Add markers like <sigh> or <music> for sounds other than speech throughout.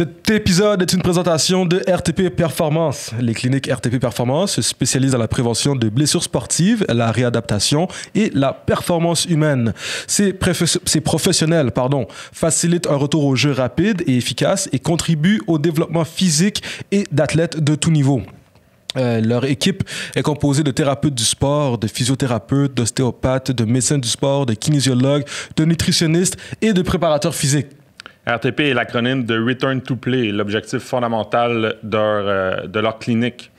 Cet épisode est une présentation de RTP Performance. Les cliniques RTP Performance se spécialisent dans la prévention de blessures sportives, la réadaptation et la performance humaine. Ces, professionnels facilitent un retour au jeu rapide et efficace et contribuent au développement physique et d'athlètes de tout niveau. Euh, leur équipe est composée de thérapeutes du sport, de physiothérapeutes, d'ostéopathes, de médecins du sport, de kinésiologues, de nutritionnistes et de préparateurs physiques. RTP est l'acronyme de Return to Play, l'objectif fondamental euh, de leur, clinique.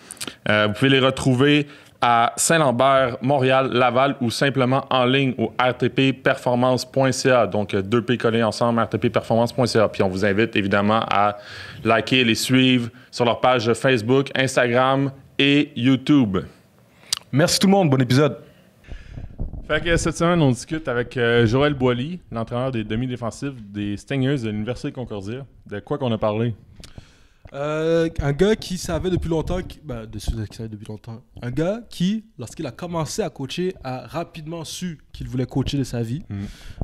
Euh, vous pouvez les retrouver à Saint-Lambert, Montréal, Laval ou simplement en ligne au rtpperformance.ca. Donc, euh, deux P collés ensemble, rtpperformance.ca. Puis on vous invite évidemment à liker et les suivre sur leur page Facebook, Instagram et YouTube. Merci tout le monde. Bon épisode cette semaine, on discute avec euh, Joël Boily, l'entraîneur des demi-défensifs des Stingers de l'Université Concordia. De quoi qu'on a parlé? Euh, un gars qui savait depuis longtemps, ben, depuis longtemps, un gars qui, lorsqu'il a commencé à coacher, a rapidement su qu'il voulait coacher de sa vie. Mm.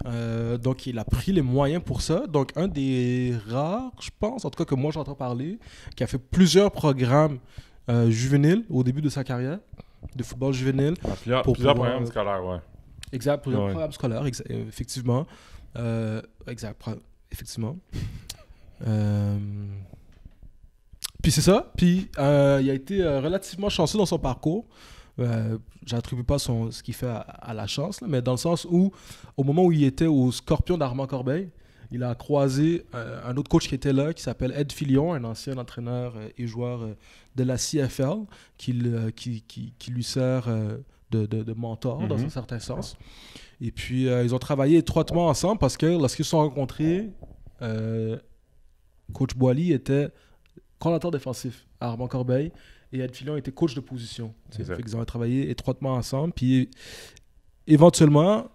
Euh, donc, il a pris les moyens pour ça. Donc, un des rares, je pense, en tout cas que moi j'entends parler, qui a fait plusieurs programmes euh, juvéniles au début de sa carrière de football juvénile. Ah, plusieurs, pour programmes Exact, programme scolaire, euh, effectivement. Euh, exact, effectivement. <laughs> Euh, puis c'est ça. Puis il a été relativement chanceux dans son parcours. J'attribue pas son, ce qu'il fait à, la chance, mais dans le sens où, au moment où il était au Scorpion d'Armand Corbeil, il a croisé un, autre coach qui était là, qui s'appelle Ed Filion, un ancien entraîneur et joueur de la CFL, qui, qui, qui lui sert de, de, mentor, dans mhm. un certain sens. Et puis, euh, ils ont travaillé étroitement ensemble parce que lorsqu'ils se sont rencontrés, euh, coach Boily était coordinateur défensif à Armand Corbeil et Ed était coach de position. Ils ont travaillé étroitement ensemble. Puis, éventuellement,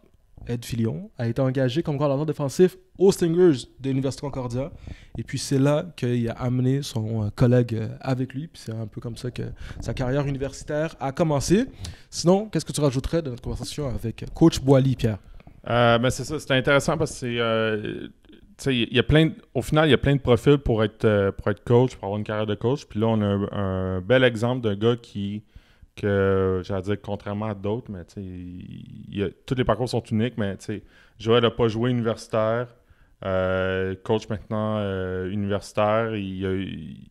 Ed Filion, a été engagé comme gardien défensif aux Stingers de l'Université Concordia. Et puis c'est là qu'il a amené son euh, collègue euh, avec lui. Puis c'est un peu comme ça que sa carrière universitaire a commencé. Sinon, qu'est-ce que tu rajouterais de notre conversation avec euh, coach Boily, Pierre ben, C'est ça, c'est intéressant parce que c'est. il y plein au final, il y a plein de profils pour être, pour coach, pour avoir une carrière de coach. Puis là, on a un bel exemple d'un gars qui que j'allais dire contrairement à d'autres, mais il tous les parcours sont uniques, mais Joël n'a pas joué universitaire, euh, coach maintenant euh, universitaire, il,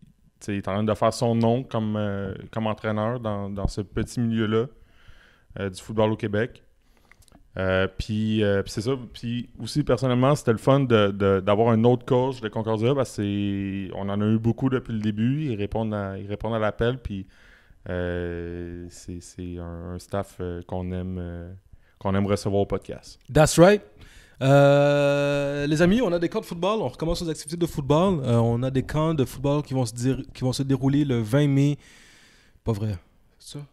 est en train de faire son nom comme, euh, comme entraîneur dans, ce petit milieu-là du football au Québec. puis c'est ça. Puis aussi, personnellement, c'était le fun d'avoir un autre coach de Concordia parce on en a eu beaucoup depuis le début. Ils répondent à, ils à l'appel. Puis euh, c'est un, staff euh, qu'on aime, euh, aime recevoir au podcast. That's right. les amis, on a des camps de football. On recommence nos activités de football. on a des camps de football qui vont se, qui vont se dérouler le 20 mai. Pas vrai, c'est ça?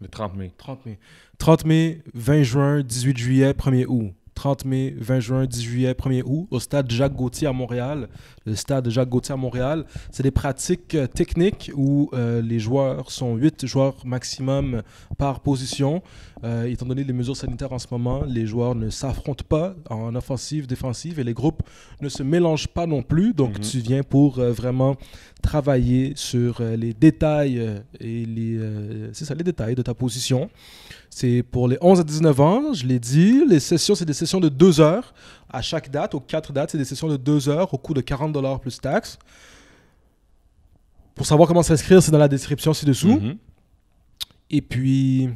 Le mai. 30 mai. 30 mai, 20 juin, 18 juillet, 1er août. 30 mai, 20 juin, 10 juillet, 1er août, au stade Jacques Gauthier à Montréal. Le stade Jacques Gauthier à Montréal, c'est des pratiques euh, techniques où euh, les joueurs sont 8 joueurs maximum par position. Euh, étant donné les mesures sanitaires en ce moment, les joueurs ne s'affrontent pas en offensive, défensive et les groupes ne se mélangent pas non plus. Donc mhm. tu viens pour vraiment travailler sur les détails et les, ça, les détails de ta position. C'est pour les 11 à 19 ans, je l'ai dit. Les sessions, c'est des sessions de 2 heures. À chaque date, aux quatre dates, c'est des sessions de deux heures au coût de 40 dollars plus taxes. Pour savoir comment s'inscrire, c'est dans la description ci-dessous. Mhm. Et puis.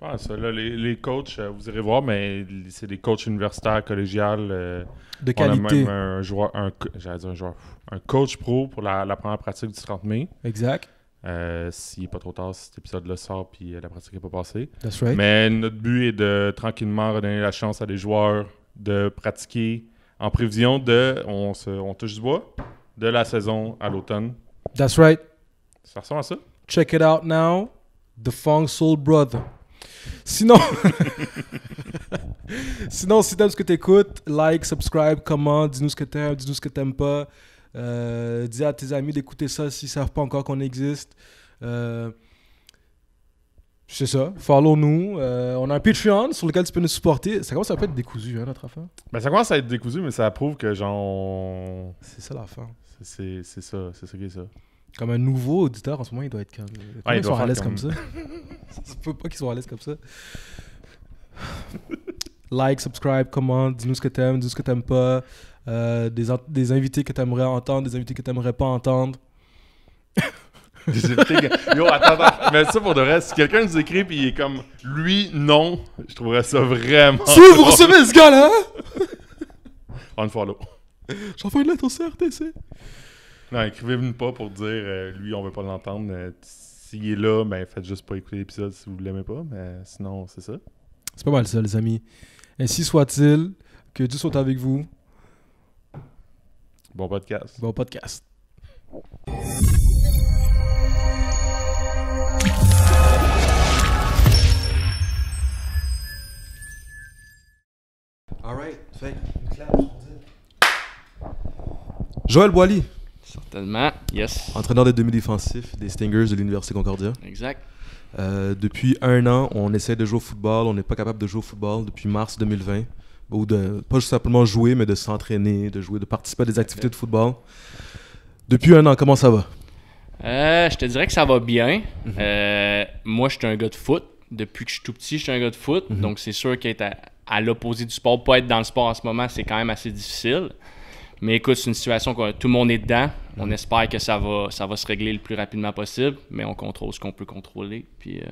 Ah, là, les, coachs, euh, vous irez voir, mais c'est des coachs universitaires, collégiales. Euh, de qualité. On a même un coach pro pour la, la première pratique du 30 mai. Exact. Euh, S'il n'est pas trop tard, cet épisode-là sort puis euh, la pratique n'est pas passée. Mais notre but est de tranquillement redonner la chance à des joueurs de pratiquer en prévision de, on, se, on touche du bois, de la saison à l'automne. That's right. Ça ressemble à ça. Check it out now. The Fong Soul Brother. Sinon, <laughs> sinon si t'aimes ce que t'écoutes, like, subscribe, comment, dis-nous ce que t'aimes, dis-nous ce que t'aimes pas. Euh, dis à tes amis d'écouter ça s'ils savent pas encore qu'on existe. Euh, c'est ça. Follow-nous. Euh, on a un Patreon sur lequel tu peux nous supporter. Ça commence à être décousu, hein, notre affaire. Ben, ça commence à être décousu, mais ça prouve que, genre. C'est ça fin. C'est ça. C'est ça qui est ça. Comme un nouveau auditeur, en ce moment, il doit être comme. Ouais, il doit à l'aise comme... ça. <laughs> ça. ne peut pas qu'ils soit à l'aise comme ça. like, subscribe, comment, dis-nous ce que t'aimes, dis-nous ce que t'aimes pas. Euh, des, des, invités que tu aimerais entendre, des invités que tu aimerais pas entendre. <laughs> des invités que... Yo, attends, Mais ça, pour de reste, si quelqu'un nous écrit puis il est comme lui, non, je trouverais ça vraiment. Si vous recevez ce gars-là hein? J'en fais une lettre au CRTC. Non, écrivez-nous pas pour dire euh, lui, on veut pas l'entendre. S'il est là, ben faites juste pas écouter l'épisode si vous l'aimez pas. Mais sinon, c'est ça. C'est pas mal ça, les amis. Ainsi soit-il. Que Dieu soit avec vous. Bon podcast. Bon podcast. Alright, fait Joël Boily. Certainement, yes. Entraîneur des demi-défensifs des Stingers de l'Université Concordia. Exact. Euh, depuis un an, on essaie de jouer au football. On n'est pas capable de jouer au football depuis mars 2020 ou de pas simplement jouer, mais de s'entraîner, de jouer, de participer à des activités de football. Depuis un an, comment ça va? Euh, je te dirais que ça va bien. Mhm. Euh, moi, je suis un gars de foot. Depuis que je suis tout petit, je suis un gars de foot. Mhm. Donc, c'est sûr qu'être à, à l'opposé du sport, pas être dans le sport en ce moment, c'est quand même assez difficile. Mais écoute, c'est une situation que tout le monde est dedans. On mhm. espère que ça va, ça va se régler le plus rapidement possible, mais on contrôle ce qu'on peut contrôler. Puis, euh,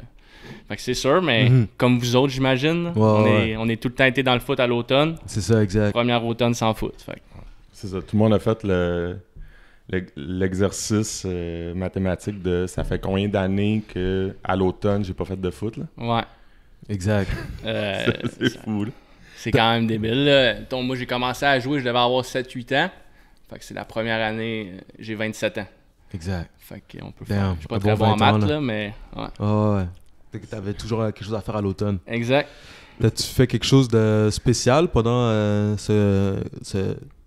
fait que c'est sûr, mais mhm. comme vous autres, j'imagine, on, Est, tout le temps été dans le foot à l'automne. C'est ça, exact. Première automne sans foot. C'est ça. Tout le monde a fait le, l'exercice euh, mathématique de ça fait combien d'années que à l'automne j'ai pas fait de foot là ouais exact euh, <laughs> c'est fou c'est quand même débile moi j'ai commencé à jouer je devais avoir 7 8 ans fait que c'est la première année euh, j'ai 27 ans exact fait qu'on peut faire pas très bon, en maths là, mais ouais. Tu avais toujours euh, quelque chose à faire à l'automne. Exact. As-tu fait quelque chose de spécial pendant euh, ce.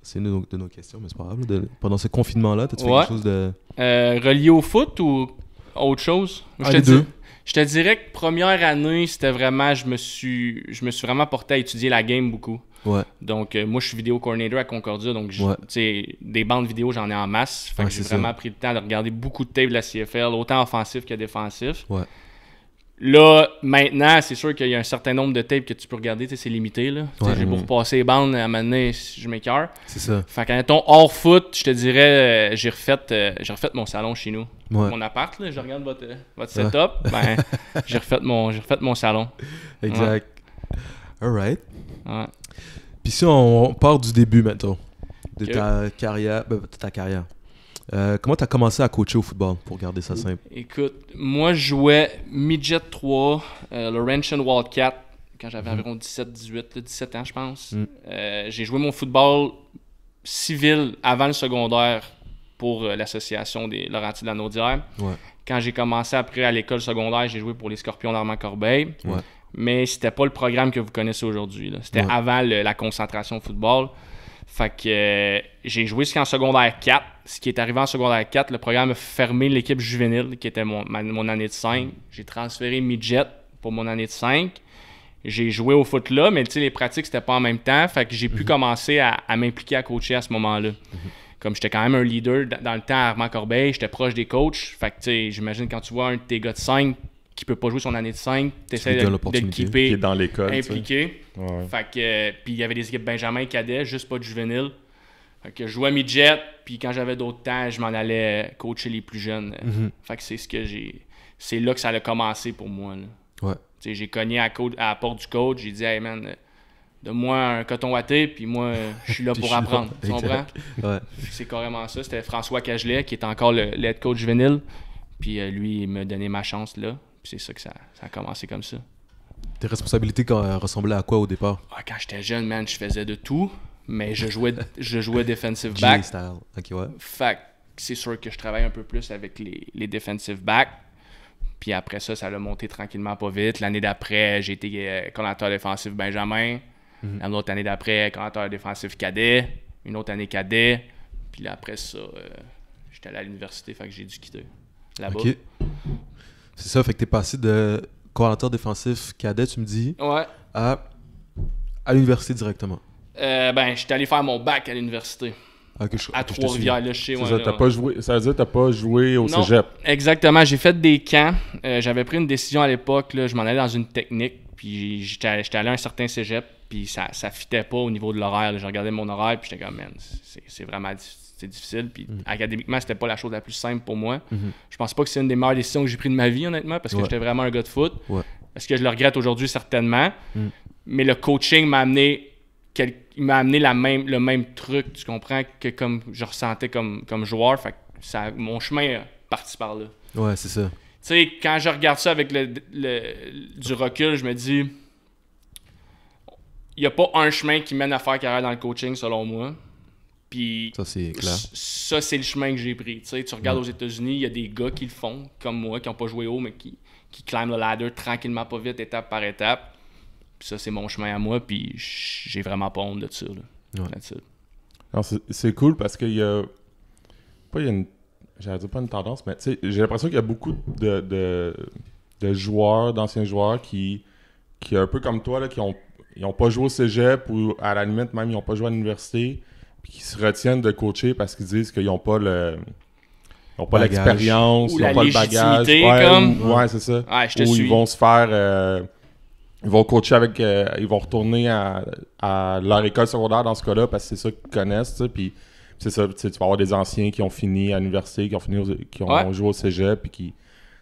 c'est une de nos, questions, mais c'est pas grave. pendant ce confinement-là, t'as-tu fait quelque chose de. Euh, relié au foot ou autre chose je, ah, te je te dirais que première année, c'était vraiment. Je me, suis, je me suis vraiment porté à étudier la game beaucoup. Ouais. Donc, moi, je suis vidéo coordinator à Concordia, donc tu sais, des bandes vidéo, j'en ai en masse. Fait j'ai vraiment pris le temps de regarder beaucoup de tables de la CFL, autant offensif que défensif. Là, maintenant, c'est sûr qu'il y a un certain nombre de tapes que tu peux regarder, c'est limité. Là. j'ai beau mm. repasser les bandes, à un je m'écœure. C'est ça. Fait qu'en étant hors foot, je te dirais, euh, j'ai refait, euh, j'ai refait mon salon chez nous. Mon appart, là, je regarde votre, euh, votre setup, <laughs> ben, j'ai refait, mon, refait mon salon. Exact. right. Puis si on, part du début, maintenant, de ta carrière, ben, ta carrière, euh, comment tu as commencé à coacher au football, pour garder ça simple? Écoute, moi, je jouais Midget 3, euh, Laurentian Wildcat, quand j'avais mhm. environ 17, 18, 17 ans, je pense. Mm. Euh, j'ai joué mon football civil avant le secondaire pour euh, l'association des Laurentides de la Quand j'ai commencé après à l'école secondaire, j'ai joué pour les Scorpions d'Armand Corbeil. Mais c'était pas le programme que vous connaissez aujourd'hui. C'était avant la concentration football. Fait que j'ai joué jusqu'en secondaire 4 ce qui est arrivé en secondaire 4, le programme a fermé l'équipe juvénile, qui était mon, année de 5. J'ai transféré midget pour mon année de 5. J'ai joué au foot là, mais les pratiques, c'était pas en même temps. que j'ai pu mhm. commencer à, m'impliquer à coacher à ce moment-là. Mhm. comme j'étais quand même un leader dans le temps à Armand Corbeil, j'étais proche des coachs. Fait que, j'imagine quand tu vois un de tes gars de 5 qui peut pas jouer son année de 5, tu essaies de, Fait que, euh, puis il y avait des équipes Benjamin, et Cadet, juste pas de juvénile. Fait que je jouais mi-jet puis quand j'avais d'autres temps, je m'en allais coacher les plus jeunes. Mhm. Fait que c'est ce que j'ai. C'est là que ça a commencé pour moi. Ouais. J'ai cogné à, à, la porte du coach, j'ai dit, hey man, donne moi un coton watté, puis moi, je suis là <laughs> pour apprendre. Tu comprends? C'est carrément ça. C'était François Cagelet, qui est encore le, coach juvénile. Puis euh, lui, il m'a donné ma chance là. Puis c'est ça que ça, ça a commencé comme ça. Tes responsabilités euh, ressemblaient à quoi au départ? Ah, quand j'étais jeune, man, je faisais de tout mais je jouais, je jouais defensive back. Style. Ok, ouais. Fait c'est sûr que je travaille un peu plus avec les, les defensive back Puis après ça, ça l'a monté tranquillement pas vite. L'année d'après, j'ai été euh, coordinateur défensif Benjamin. L'année mhm. L'autre année d'après, coordinateur défensif cadet. Une autre année cadet. Puis après ça, euh, j'étais allé à l'université, fait que j'ai dû quitter là-bas. C'est ça, fait que t'es passé de coordinateur défensif cadet, tu me dis, ouais. à, à l'université directement. Euh, ben, j'étais allé faire mon bac à l'université. Ah, à Trois-Rivières, là, chez Ça, Pas joué... ça veut dire que t'as pas joué au cégep. Exactement, j'ai fait des camps. Euh, j'avais pris une décision à l'époque, je m'en allais dans une technique, puis j'étais, allé à un certain cégep, puis ça, ne fitait pas au niveau de l'horaire. J'ai regardé mon horaire, puis j'étais comme, man, c'est, vraiment difficile. Puis mhm. académiquement, c'était pas la chose la plus simple pour moi. Mhm. Je pense pas que c'est une des meilleures décisions que j'ai prises de ma vie, honnêtement, parce que j'étais vraiment un gars de foot. ce que je le regrette aujourd'hui? Certainement. Mhm. Mais le coaching m'a amené quelques il m'a amené la même, le même truc, tu comprends, que comme je ressentais comme, comme joueur. Fait ça, mon chemin est parti par là. Ouais, c'est ça. Tu sais, quand je regarde ça avec du recul, je me dis, il n'y a pas un chemin qui mène à faire carrière dans le coaching, selon moi. Puis ça, c'est clair. Ça, c'est le chemin que j'ai pris. tu regardes aux États-Unis, il y a des gars qui le font, comme moi, qui n'ont pas joué haut, mais qui, qui climbent le ladder tranquillement, pas vite, étape par étape ça, c'est mon chemin à moi, puis j'ai vraiment pas honte de ça. Là, c'est cool parce qu'il y a. Pas, il y J'allais dire pas une tendance, mais j'ai l'impression qu'il y a beaucoup de, de, joueurs, d'anciens joueurs qui, qui, un peu comme toi, là, qui ont, ont pas joué au cégep ou à la limite, même, ils ont pas joué à l'université, puis qui se retiennent de coacher parce qu'ils disent qu'ils n'ont pas le n'ont pas l'expérience, ils n'ont pas le bagage. Ouais, ouais c'est ça. Ouais, ils vont se faire. Euh, ils vont coacher avec. Euh, ils vont retourner à, leur école secondaire dans ce cas-là parce que c'est ça qu'ils connaissent. Puis c'est ça, tu vas avoir des anciens qui ont fini à l'université, qui ont fini qui ont joué au cégep. Puis qui.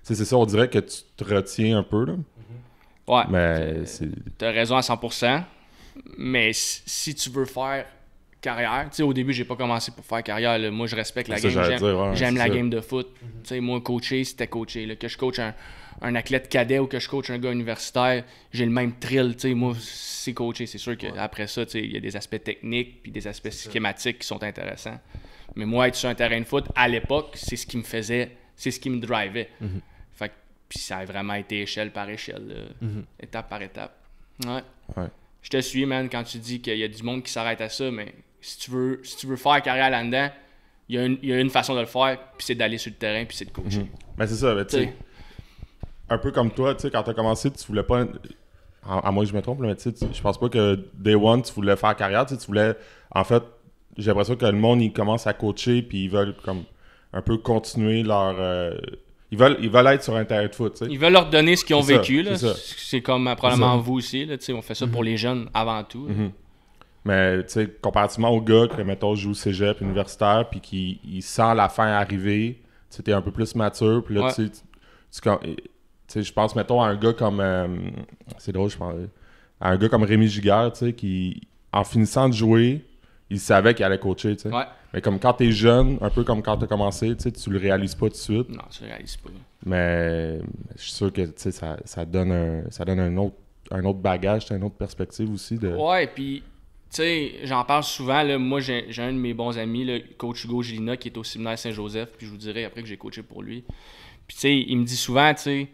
C'est ça, on dirait que tu te retiens un peu. Là. Mm-hmm. Ouais. Mais c'est. T'as raison à 100%. Mais si tu veux faire carrière, tu sais, au début, j'ai pas commencé pour faire carrière. Moi, je respecte la game. J'aime la game de foot. Tu moi, coacher, c'était coacher. Que je coach un un athlète cadet ou que je coach un gars universitaire, j'ai le même thrill. sais Moi, c'est coaché. C'est sûr qu'après ça, il y a des aspects techniques puis des aspects schématiques qui sont intéressants. Mais moi, être sur un terrain de foot, à l'époque, c'est ce qui me faisait, c'est ce qui me drivait. Mhm. Fait puis ça a vraiment été échelle par échelle, mhm. étape par étape. Ouais. Je te suis, man, quand tu dis qu'il y a du monde qui s'arrête à ça, mais si tu veux, si tu veux faire carrière là-dedans, il y, a une façon de le faire, puis c'est d'aller sur le terrain, puis c'est de coacher. Mhm. Ben, c'est ça, ben, tu sais un peu comme toi, tu sais, quand t'as commencé, tu voulais pas. À, moi, je me trompe, mais tu sais, je pense pas que Day One, tu voulais faire carrière, tu, voulais. En fait, j'ai l'impression que le monde, il commence à coacher, puis ils veulent comme un peu continuer leur. Euh, ils veulent, ils veulent être sur un terrain de foot. T'sais. Ils veulent leur donner ce qu'ils ont vécu, vécu. C'est comme euh, probablement vous aussi. Là, on fait ça pour mhm. les jeunes avant tout. Mhm. Mais, tu Mais comparativement au gars qui, mettons, au cégep, universitaire, puis qui sent la fin arriver, tu es un peu plus mature. Puis là, tu, tu, je pense, mettons, à un gars comme. Euh, c'est drôle, je pense. À un gars comme Rémi Giguère, tu qui, en finissant de jouer, il savait qu'il allait coacher, tu sais. Mais comme quand es jeune, un peu comme quand t'as commencé, tu sais, le réalises pas tout de suite. Non, tu le réalises pas. Mais je suis sûr que, ça, donne, un, ça donne un autre, un autre bagage, une autre perspective aussi. De... Ouais, puis, tu sais, j'en parle souvent, là, moi, j'ai un de mes bons amis, le coach Hugo Gilina, qui est au séminaire Saint-Joseph, puis je vous dirai après que j'ai coaché pour lui. Puis, tu sais, il me dit souvent, tu sais,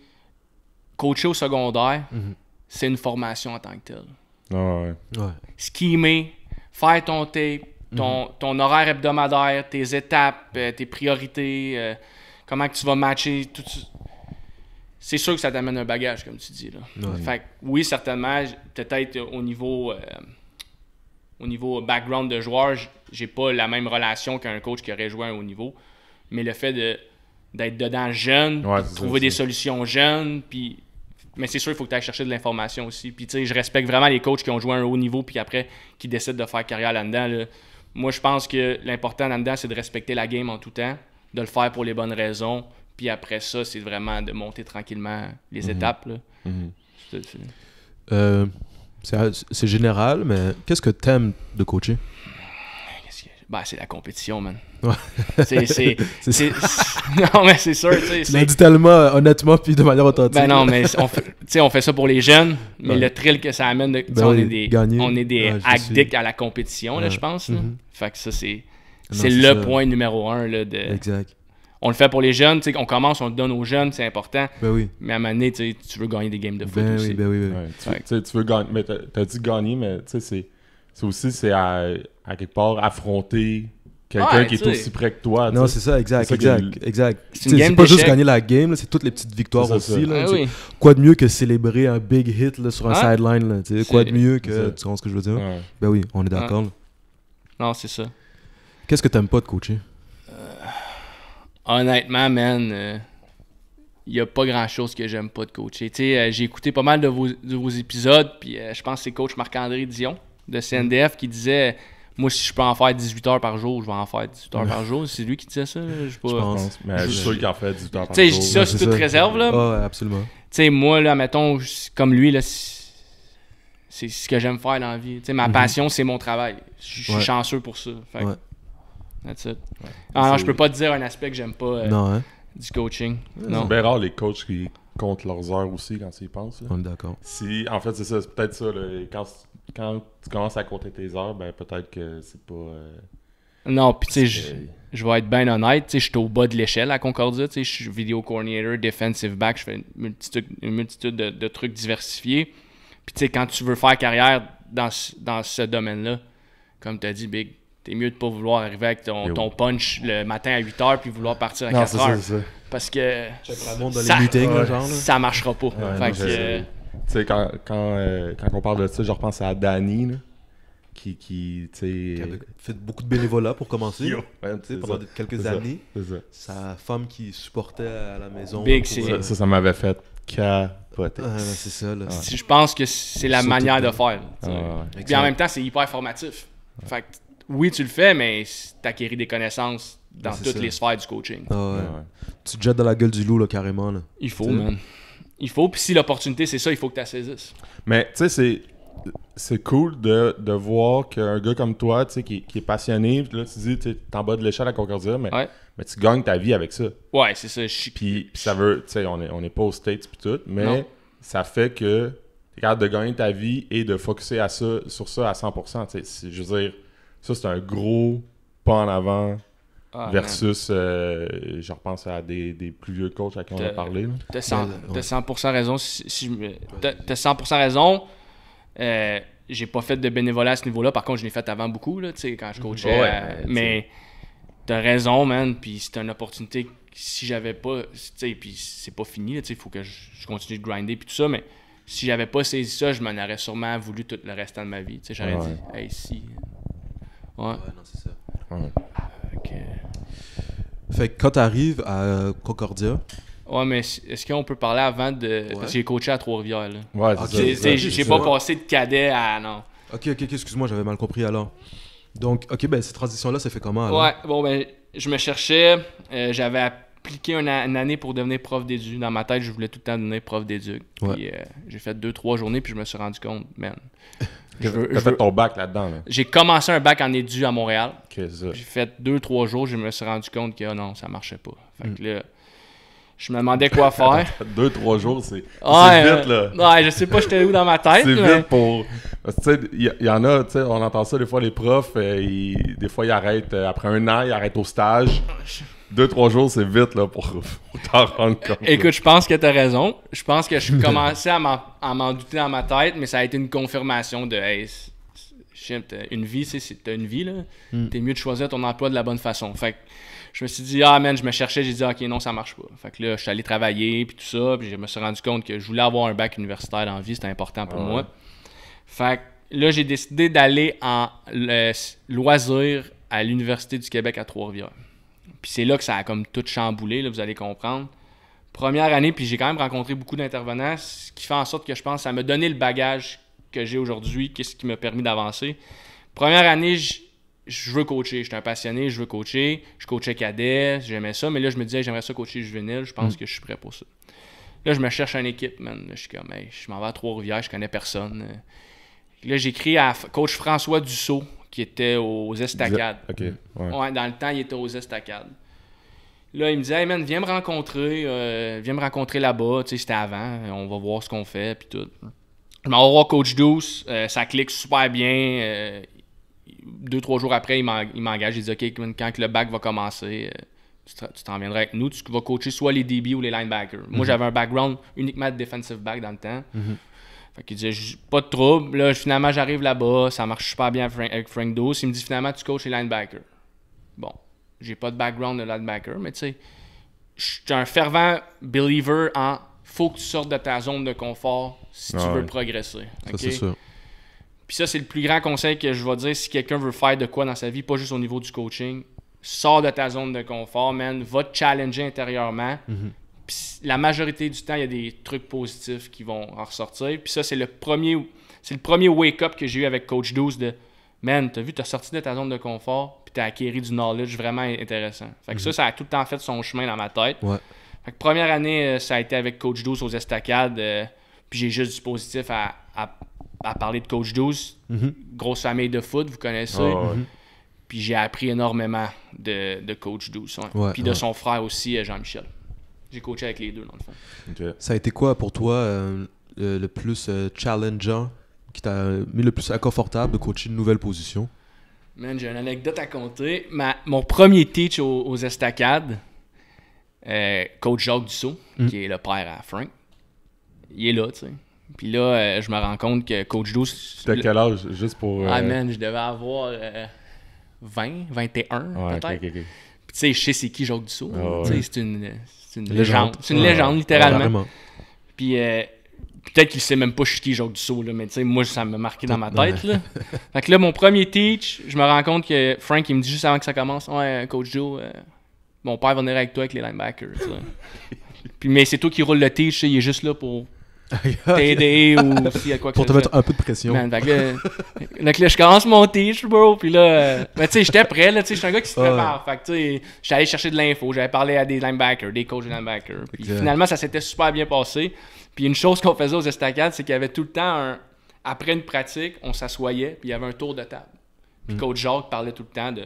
coacher au secondaire, mhm. c'est une formation en tant que telle. Ah, ouais. faire ton tape, mhm. ton, ton horaire hebdomadaire, tes étapes, euh, tes priorités, euh, comment que tu vas matcher, tout C'est sûr que ça t'amène un bagage, comme tu dis. Là. Fait oui, certainement, peut-être euh, au niveau au niveau background de joueur, j'ai pas la même relation qu'un coach qui aurait joué à un haut niveau. Mais le fait de d'être dedans jeune, trouver des solutions jeunes, puis mais c'est sûr, il faut que tu ailles chercher de l'information aussi. Puis, tu sais, je respecte vraiment les coachs qui ont joué à un haut niveau, puis après, qui décident de faire carrière là-dedans. Moi, je pense que l'important là-dedans, c'est de respecter la game en tout temps, de le faire pour les bonnes raisons. Puis après ça, c'est vraiment de monter tranquillement les mhm. étapes. Mhm. Euh, c'est général, mais qu'est-ce que tu aimes de coacher? ben, c'est la compétition, man. Ouais. <laughs> C'est. <laughs> <laughs> non, mais c'est sûr, tu sais. dit tellement euh, honnêtement puis de manière authentique. Ben non, mais on fait, on fait ça pour les jeunes, mais le thrill que ça amène, ben on, est des, on est des addicts à la compétition, là, je pense. Mm-hmm. Fait que ça, c'est. C'est le point numéro un, là. De... Exact. On le fait pour les jeunes, tu sais, on commence, on le donne aux jeunes, c'est important. Ben oui. Mais à un moment donné, tu veux gagner des games de foot ben Oui, ben oui, Tu, veux gagner, t'as dit gagner, mais tu sais, c'est aussi, c'est à à quelque part, affronter quelqu'un qui est aussi près que toi. Non, c'est ça, exact, exact, exact. C'est pas juste gagner la game, c'est toutes les petites victoires aussi. Ah Quoi de mieux que célébrer un big hit là, sur un sideline? Quoi de mieux que... Tu comprends ce que je veux dire? Ben oui, on est d'accord. Non, c'est ça. Qu'est-ce que t'aimes pas de coacher? Euh, honnêtement, man... il euh, n'y a pas grand-chose que j'aime pas de coacher. Euh, j'ai écouté pas mal de vos, épisodes, puis je pense que c'est coach Marc-André Dion de CNDF qui disait moi, si je peux en faire 18 heures par jour, je vais en faire 18 heures par jour. C'est lui qui disait ça. Je sais pas. Je pense. Mais je suis sûr qu'il en fait 18 heures par jour. Tu sais, je dis ça, c'est toute réserve. là. Ah, absolument. Tu sais, moi, là, mettons, comme lui, là, c'est ce que j'aime faire dans la vie. Tu sais, ma mhm. passion, c'est mon travail. Je suis chanceux pour ça. Fait ouais. That's it. Ouais. Ah, je peux pas te dire un aspect que j'aime pas euh, hein? du coaching. C'est bien rare les coachs qui compte leurs heures aussi quand ils pensent. On est d'accord. Si, en fait, c'est ça, c'est peut-être ça. quand, tu commences à compter tes heures, ben peut-être que c'est pas. Euh, non, puis tu sais, je vais être bien honnête, je suis au bas de l'échelle à Concordia, je suis vidéo coordinator, defensive back, je fais une multitude, de, trucs diversifiés. Puis tu sais, quand tu veux faire carrière dans, dans ce domaine-là, comme tu as dit, Big, T'es mieux de pas vouloir arriver avec ton, eh punch le matin à 8h puis vouloir partir à 4h. Ça. Parce que ça, meetings, ça marchera pas. Euh, tu sais, euh, quand, on parle de ça, je repense à Danny, là, qui, qui, tu fait beaucoup de bénévolat pour commencer. sais, pendant quelques années. sa femme qui supportait à la maison. Euh, ça, ça m'avait fait capoter. c'est ça, Je pense que c'est la manière de faire. Ah, puis en même temps, c'est hyper formatif. Fait que oui, tu le fais, mais acquéris des connaissances dans toutes les sphères du coaching. Ah tu te jettes dans la gueule du loup, là, carrément. Il faut, man. Il faut, puis si l'opportunité, c'est ça, il faut que tu la saisisses. Mais, tu sais, c'est. C'est cool de, voir qu'un gars comme toi, tu sais, qui, est passionné, là, tu dis, tu en bas de l'échelle à Concordia, mais, mais tu gagnes ta vie avec ça. Ouais, c'est ça. Je... Puis, ça veut, tu sais, on n'est on est pas aux States, puis tout, mais ça fait que tu capable de gagner ta vie et de focuser à ça, sur ça à 100%. Tu sais, je veux dire, ça, c'est un gros pas en avant ah, versus, euh, je repense à des, plus vieux coachs à qui on a parlé. T'as 100%, 100 raison. Si, si T'as 100% raison. Euh, j'ai pas fait de bénévolat à ce niveau-là. Par contre, je l'ai fait avant beaucoup, là, quand je mhm. coachais. Euh, mais t'as raison, man. Puis c'est une opportunité que si j'avais pas. Puis c'est pas fini, il faut que je, continue de grinder. Puis tout ça. Mais si j'avais pas saisi ça, je m'en aurais sûrement voulu tout le restant de ma vie. J'aurais dit, hey, si, Ouais. non, c'est ça. Ah, OK. Fait que quand t'arrives à Concordia. Ouais, mais est-ce qu'on peut parler avant de. Parce que j'ai coaché à Trois-Rivières, là. Ouais, c'est ça. J'ai pas passé de cadet à. Non. Ok, ok, excuse-moi, j'avais mal compris alors. Donc, ok, ben cette transition-là, ça fait comment alors? Ouais, bon, ben, je me cherchais. Euh, j'avais appliqué une, année pour devenir prof d'éduc. Dans ma tête, je voulais tout le temps devenir prof d'éduc. Puis euh, j'ai fait deux, trois journées, puis je me suis rendu compte, man, as fait ton bac là-dedans. J'ai commencé un bac en édu à Montréal. j'ai fait deux, trois jours, je me suis rendu compte que oh non, ça marchait pas. Fait que mm. là, je me demandais quoi <laughs> faire. Deux, trois jours, c'est vite, euh, là. Ouais, je sais pas, j'étais où dans ma <laughs> tête. c'est vite pour. tu sais, il y, en a, tu sais, on entend ça des fois, les profs, euh, des fois, ils arrêtent, euh, après un an, ils arrêtent au stage. Deux, trois jours, c'est vite, là, pour, <laughs> t'en rendre compte. Écoute, je pense que t'as raison. Je pense que je commençais à m'en douter dans ma tête, mais ça a été une confirmation de, hey, une vie, c'est une vie, là. Hmm. T'es mieux de choisir ton emploi de la bonne façon. Fait que je me suis dit, ah man, je me cherchais, j'ai dit, ok, non, ça marche pas. Fait que là, je suis allé travailler, puis tout ça, puis je me suis rendu compte que je voulais avoir un bac universitaire dans vie, c'était important pour moi. Fait que là, j'ai décidé d'aller en loisir à l'Université du Québec à Trois-Rivières. Puis c'est là que ça a comme tout chamboulé, là, vous allez comprendre. Première année, puis j'ai quand même rencontré beaucoup d'intervenants, ce qui fait en sorte que je pense que ça m'a donné le bagage que j'ai aujourd'hui, qu'est-ce qui m'a permis d'avancer. Première année, je veux coacher. J'étais un passionné, je veux coacher. Je coachais cadet, j'aimais ça. Mais là, je me disais, j'aimerais ça coacher juvénile. Je pense mm. que je suis prêt pour ça. Là, je me cherche une équipe, man. je suis comme, je m'en vais à Trois-Rivières, je connais personne. Là, j'écris à coach François Dussault, qui était aux Estacades. dans le temps, il était aux Estacades. Là, il me disait, hey man, viens me rencontrer, euh, viens me rencontrer là-bas. Tu sais, c'était avant, on va voir ce qu'on fait, puis tout. Je m'envoie au Coach Douce, euh, ça clique super bien. Euh, deux, trois jours après, il m'engage. Il dit OK, quand le bac va commencer, euh, tu t'en viendras avec nous. Tu vas coacher soit les DB ou les linebackers. Moi, mhm. j'avais un background uniquement de defensive back dans le temps. Il mhm. Fait disait Pas de trouble. finalement, j'arrive là-bas. Ça marche super bien avec Frank Dose. Il me dit Finalement, tu coaches les linebackers. Bon, j'ai pas de background de linebacker, mais tu sais, je suis un fervent believer en faut que tu sortes de ta zone de confort si tu veux progresser. Ça, c'est sûr. Puis ça, c'est le plus grand conseil que je vais dire si quelqu'un veut faire de quoi dans sa vie, pas juste au niveau du coaching. Sors de ta zone de confort, man. Va te challenger intérieurement. Mhm. la majorité du temps, il y a des trucs positifs qui vont en ressortir. Puis ça, c'est le premier, c'est le premier wake-up que j'ai eu avec Coach 12 de Man, t'as vu, t'as sorti de ta zone de confort, puis t'as acquéri du knowledge vraiment intéressant. Fait que mhm. ça, ça a tout le temps fait son chemin dans ma tête. Fait que première année, euh, ça a été avec Coach 12 aux Estacades, euh, puis j'ai juste du positif à à parler de Coach douce, mhm. Grosse famille de foot, vous connaissez. Ah, mhm. Puis j'ai appris énormément de, Coach douce, Puis de son frère aussi, euh, Jean-Michel. J'ai coaché avec les deux, dans le fond. Ça a été quoi pour toi euh, le, plus euh, challengeant, qui t'a mis le plus inconfortable de coacher une nouvelle position? Man, j'ai une anecdote à compter. mon premier teach aux, Estacades, coach Jacques Dussault, mhm. qui est le père à Frank, il est là, tu sais. Puis là, euh, je me rends compte que Coach Joe. C'était quel âge, juste pour. Euh, ah, man, je devais avoir 20, euh, 21, ouais, peut-être. Puis tu sais, je sais c'est qui Jacques Dussault. Oh, ouais. C'est une, une, légende. C'est une légende, littéralement. puis peut-être qu'il sait même pas je suis qui Jacques Dussault, là, mais tu sais, moi, ça m'a marqué dans ma tête. Là. fait que là, mon premier teach, je me rends compte que Frank, il me dit juste avant que ça commence Ouais, Coach Joe, mon père va venir avec toi avec les linebackers. puis, mais c'est toi qui roule le teach, il est juste là pour t'aider ou <laughs> y a quoi que Pour te mettre un peu de pression. Man, <laughs> là, je commence mon teach, bro. Puis là, euh, mais tu sais, j'étais prêt, là. Tu sais, j'étais un gars qui se prépare. Fait que tu sais, j'allais chercher de l'info. J'avais parlé à des linebackers, des coachs de linebackers. finalement, ça s'était super bien passé. Puis une chose qu'on faisait aux estacades, c'est qu'il y avait tout le temps un. Après une pratique, on s'assoyait, puis il y avait un tour de table. Puis hmm. coach Jacques parlait tout le temps de.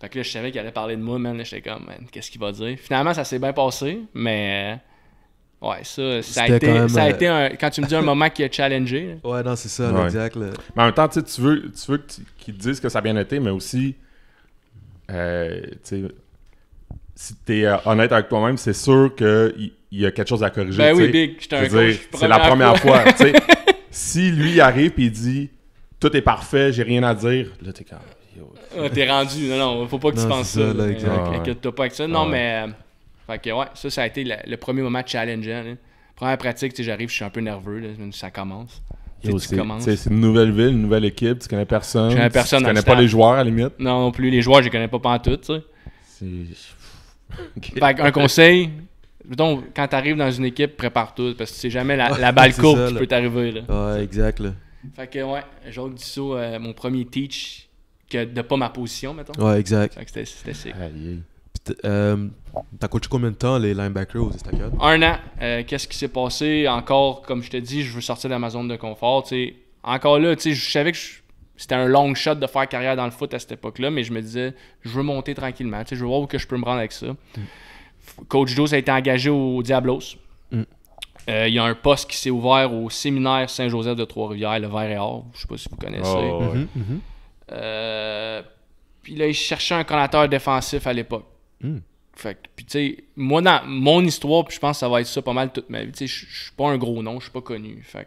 Fait que là, je savais qu'il allait parler de moi, man. J'étais comme, qu'est-ce qu'il va dire? Finalement, ça s'est bien passé, mais euh, Ouais, ça, ça a, été, ça a euh, été un, quand tu me dis un moment qui a challengé. <laughs> Ouais, non, c'est ça, exact. Mais en même temps, tu veux, tu veux qu'ils te disent que ça a bien été, mais aussi, euh, si tu es euh, honnête avec toi-même, c'est sûr qu'il y, a quelque chose à corriger. Ben oui, Big, j'étais un coach. C'est la première fois. sais. <laughs> si lui arrive et il dit tout est parfait, j'ai rien à dire, là, t'es quand ah, t'es rendu, non, non, faut pas que tu penses ça. toi pas avec ça. non, mais. Fait ouais, ça, ça a été le premier moment challengeant. Première pratique, j'arrive, je suis un peu nerveux, ça commence. C'est une nouvelle ville, une nouvelle équipe, tu connais personne. connais personne tu, connais pas les joueurs à limite. Non, plus, les joueurs, je les connais pas tout, tu sais. <laughs> un conseil, donc quand tu arrives dans une équipe, prépare tout, parce que c'est jamais la, <laughs> balle courte qui peut t'arriver. Ouais, exact. Là. Fait que ouais, euh, mon premier teach, que de pas ma position, mettons. c'était sick. Euh, t'as coaché combien de temps les linebackers aux Estacades? Un an. Euh, qu'est-ce qui s'est passé? Encore, comme je te dis, je veux sortir de ma zone de confort. Encore là, je savais que c'était un long shot de faire carrière dans le foot à cette époque-là, mais je me disais, je veux monter tranquillement. Je veux voir où que je peux me rendre avec ça. Mm. Coach Joe, a été engagé au Diablos. Mm. Euh, il y a un poste qui s'est ouvert au séminaire Saint-Joseph de Trois-Rivières, le Vert et Or. Je sais pas si vous connaissez. Oh, mhm, mhm. puis là, il cherchait un connateur défensif à l'époque. Hmm. Fait puis tu sais, moi, dans mon histoire, puis je pense que ça va être ça pas mal toute ma vie. Tu sais, je suis pas un gros nom, je suis pas connu. Fait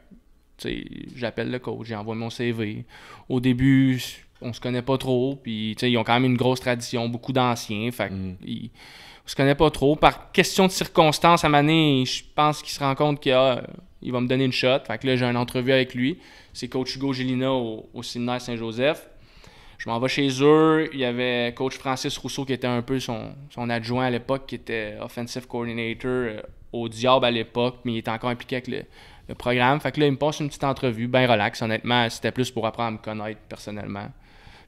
tu sais, j'appelle le coach, j'envoie mon CV. Au début, on se connaît pas trop, puis tu sais, ils ont quand même une grosse tradition, beaucoup d'anciens. Fait ne hmm. ils, se connaît pas trop. Par question de circonstances, à Mané, je pense qu'il se rend compte qu'il ah, va me donner une shot. Fait que là, j'ai une entrevue avec lui. C'est coach Hugo Gélina au, au séminaire Saint-Joseph. Je m'en vais chez eux. Il y avait coach Francis Rousseau qui était un peu son, adjoint à l'époque, qui était offensive coordinator euh, au diable à l'époque, mais il était encore impliqué avec le, programme. Fait que là, il me passe une petite entrevue, bien relax. Honnêtement, c'était plus pour apprendre à me connaître personnellement,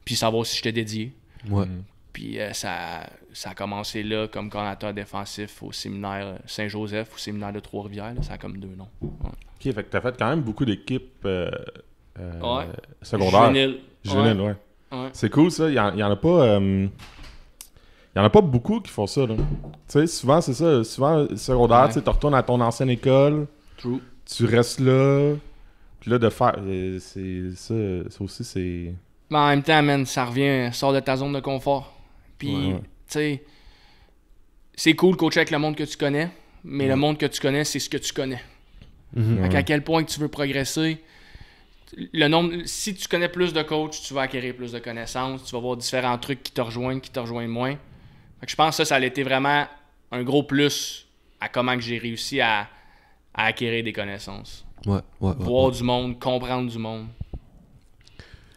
puis savoir si j'étais dédié. Ouais. Mm. Puis euh, ça, ça a commencé là comme coordinateur défensif au séminaire Saint-Joseph, au séminaire de Trois-Rivières. Ça a comme deux noms. OK, fait que t'as fait quand même beaucoup d'équipes euh, euh secondaires. ouais. C'est cool, ça. Il n'y en, a pas. Euh, y en a pas beaucoup qui font ça. Tu souvent, c'est ça. Souvent, secondaire, tu retournes à ton ancienne école. True. Tu restes là. Puis là, de faire. Euh, c'est ça, aussi, c'est. Mais en même temps, ça revient, sort de ta zone de confort. Puis, tu sais, c'est cool de coacher avec le monde que tu connais, mais le monde que tu connais, c'est ce que tu connais. Mhm. à quel point tu veux progresser, le nombre, si tu connais plus de coachs, tu vas acquérir plus de connaissances, tu vas voir différents trucs qui te rejoignent, qui te rejoignent moins. je pense que ça, ça a été vraiment un gros plus à comment que j'ai réussi à, acquérir des connaissances. Ouais, voir du monde, comprendre du monde.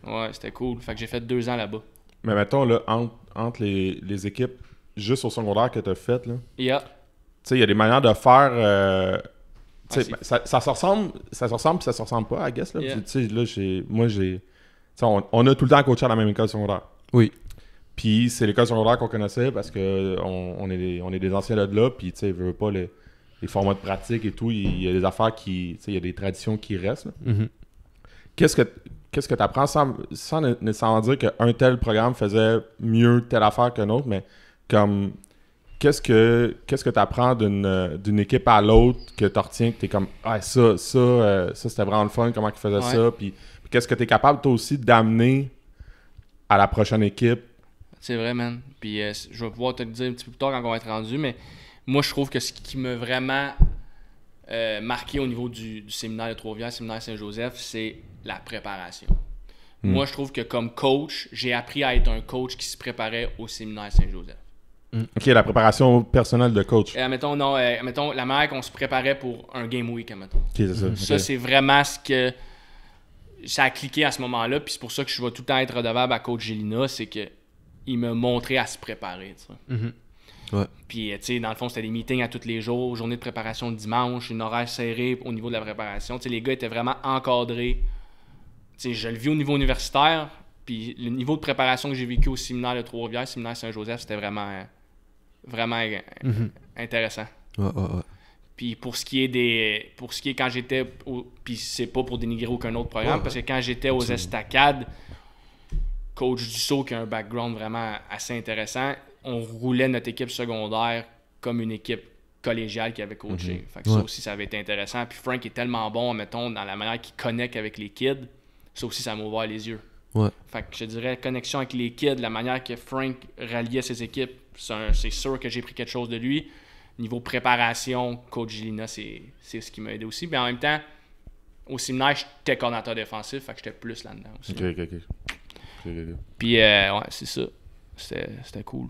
Ouais, c'était cool. Fait que j'ai fait deux ans là-bas. Mais mettons, là, entre, les, équipes, juste au secondaire que tu as fait, là. Yeah. Tu sais, il y a des manières de faire. Euh, ben, ça, se ressemble, ça ressemble ça se ressemble pas, I guess. Là. sais, moi, j'ai. On, on, a tout le temps coaché à la même école secondaire. Oui. Puis c'est l'école secondaire qu'on connaissait parce qu'on on, est, des, est des anciens là là. Puis, tu sais, veut pas les, formats de pratique et tout. Il y, a des affaires qui. Tu il y a des traditions qui restent. Mm-hmm. Qu'est-ce que qu'est-ce que tu apprends sans, sans dire qu'un tel programme faisait mieux telle affaire qu'un autre, mais comme qu'est-ce que qu'est-ce que tu apprends euh, d'une équipe à l'autre que tu retiens, que tu es comme ah, ça, ça, euh, ça c'était vraiment le fun, comment tu faisaient ça, puis, qu'est-ce que tu es capable toi aussi d'amener à la prochaine équipe. C'est vrai, man. Puis euh, je vais pouvoir te le dire un petit peu plus tard quand on va être rendu, mais moi je trouve que ce qui m'a vraiment marqué au niveau du, séminaire de Trovière rivières séminaire Saint-Joseph, c'est la préparation. Hmm. Moi, je trouve que comme coach, j'ai appris à être un coach qui se préparait au séminaire Saint-Joseph. Mm. Ok, la préparation personnelle de coach. Euh, mettons, non, euh, la manière qu'on se préparait pour un game week, mettons. ça, mm-hmm. ça c'est vraiment ce que ça a cliqué à ce moment-là, puis c'est pour ça que je vais tout le temps être redevable à coach Gélina, c'est que il me montrait à se préparer, tu mm-hmm. ouais. Puis, euh, tu sais, dans le fond, c'était des meetings à tous les jours, journée de préparation le dimanche, une horaire serrée au niveau de la préparation. Tu sais, les gars étaient vraiment encadrés. Tu sais, je le vis au niveau universitaire, puis le niveau de préparation que j'ai vécu au séminaire de Trois-Rivières, séminaire Saint-Joseph, c'était vraiment vraiment mhm. intéressant. Ouais, ouais, Puis pour ce qui est des. Pour ce qui est quand j'étais. Puis c'est pas pour dénigrer aucun autre programme, parce que quand j'étais aux Estacades, coach du saut qui a un background vraiment assez intéressant, on roulait notre équipe secondaire comme une équipe collégiale qui avait coaché. Mhm. ça aussi, ça avait été intéressant. Puis Frank est tellement bon, mettons, dans la manière qu'il connecte avec les kids. Ça aussi, ça m'ouvre les yeux. Fait que je dirais connexion avec les kids, la manière que Frank ralliait ses équipes, c'est sûr que j'ai pris quelque chose de lui. Niveau préparation, coach Gilina, c'est ce qui m'a aidé aussi. Mais en même temps, au séminaire, j'étais coordinateur défensif, fait que j'étais plus là-dedans aussi. Ok, ok, ok. Puis, euh, ouais, c'est ça. C'était cool.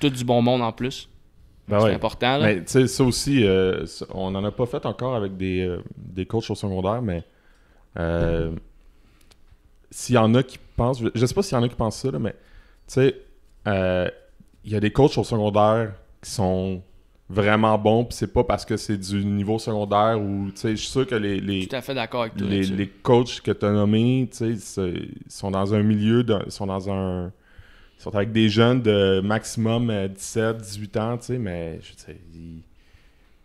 Tout du bon monde en plus. Ben c'est important. Mais tu sais, ça aussi, euh, on n'en a pas fait encore avec des, euh, coachs au secondaire, mais s'il y en a qui pensent, je sais pas s'il y en a qui pensent ça, là, mais tu sais, il y a des coachs au secondaire qui sont vraiment bons, puis c'est pas parce que c'est du niveau secondaire ou, tu sais, je suis sûr que les... coachs que tu as nommés, tu sais, sont dans un milieu, sont dans un... sont avec des jeunes de maximum 17, euh, 18 ans, tu sais, mais je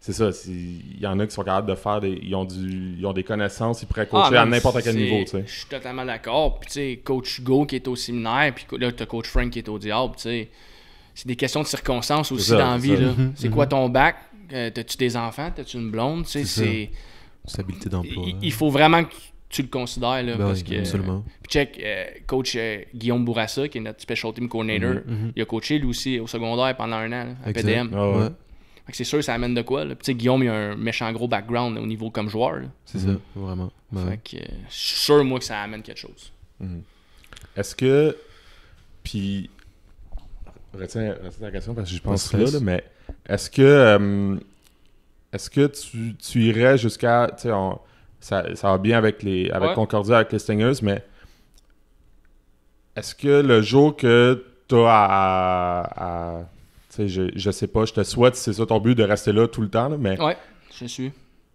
c'est ça. Il y en a qui sont capables de faire des. Ils ont, du, ils ont des connaissances, ils pourraient coacher ah, à n'importe quel niveau. tu sais. Je suis totalement d'accord. Puis, tu sais, coach Hugo qui est au séminaire, puis là, tu coach Frank qui est au diable, tu sais c'est des questions de circonstances aussi d'envie mhm. C'est quoi ton bac? Euh, t'as-tu des enfants? T'as-tu une blonde? C'est. Stabilité d'emploi. Il, hein. faut vraiment que tu le considères. Là, ben parce oui, que, absolument. Puis check, euh, coach euh, Guillaume Bourassa, qui est notre special team coordinator, mhm, mhm. il a coaché lui aussi au secondaire pendant un an là, à PDM. Ah ouais. C'est sûr, ça amène de quoi. Là. sais Guillaume, il a un méchant gros background au niveau comme joueur. C'est ça, vraiment. Ben fait que, je suis sûr, moi, que ça amène quelque chose. Est-ce que. Puis retiens, la question parce que je pense que là, mais est-ce que euh, est-ce que tu, irais jusqu'à. ça, va bien avec les avec Concordia, avec les Stingers, mais est-ce que le jour que tu as à. je, je, sais pas, je te souhaite, c'est ça ton but, de rester là tout le temps, mais. Ouais, je suis.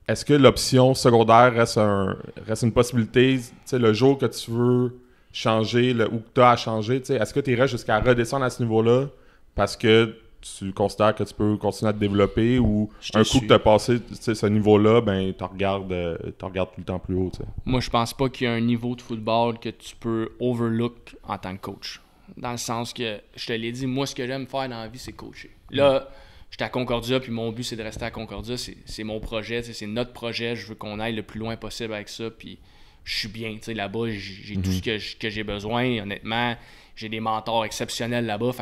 Est-ce que l'option secondaire reste, un, reste une possibilité, le jour que tu veux changer le, ou que tu as à changer, est-ce que tu irais jusqu'à redescendre à ce niveau-là parce que tu considères que tu peux continuer à te développer ou un coup que tu as passé ce niveau-là, ben tu regardes, euh, regardes tout le temps plus haut. Moi, je pense pas qu'il y a un niveau de football que tu peux overlook en tant que coach. Dans le sens que, je te l'ai dit, moi, ce que j'aime faire dans la vie, c'est coacher. Là, j'étais à Concordia, puis mon but, c'est de rester à Concordia. C'est mon projet, c'est notre projet. Je veux qu'on aille le plus loin possible avec ça. Puis je suis bien. Là-bas, j'ai tout mhm. ce que, j'ai besoin. Honnêtement, j'ai des mentors exceptionnels là-bas.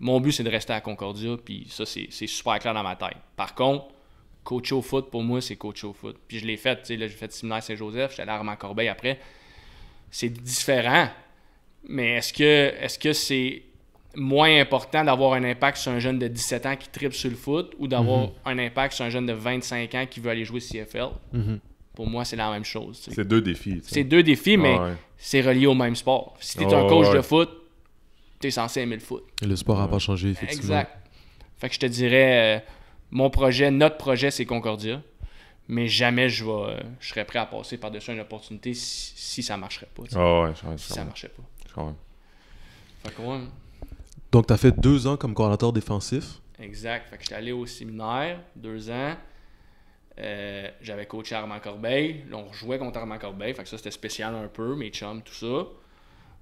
mon but, c'est de rester à Concordia. Puis ça, c'est super clair dans ma tête. Par contre, coach au foot, pour moi, c'est coach au foot. Puis je l'ai fait. J'ai fait le séminaire Saint-Joseph. J'étais à corbeil après. C'est différent. Mais est-ce que est-ce que c'est moins important d'avoir un impact sur un jeune de 17 ans qui triple sur le foot ou d'avoir mhm. un impact sur un jeune de 25 ans qui veut aller jouer CFL? Mhm pour moi, c'est la même chose. C'est deux défis. C'est deux défis, mais c'est relié au même sport. Si tu es un coach de foot, tu es censé aimer le foot. Et le sport n'a pas changé, effectivement. Exact. Fait que je te dirais, euh, mon projet, notre projet, c'est Concordia. Mais jamais je, vais, euh, je serais prêt à passer par-dessus une opportunité si, ça ne marcherait pas. Ah si ça marchait pas. Fait que, Donc, tu as fait deux ans comme coordinateur défensif. Exact. Fait que j'étais allé au séminaire, deux ans. Euh, j'avais coaché Armand Corbeil. on jouait contre Armand Corbeil. ça, c'était spécial un peu, mes chums, tout ça.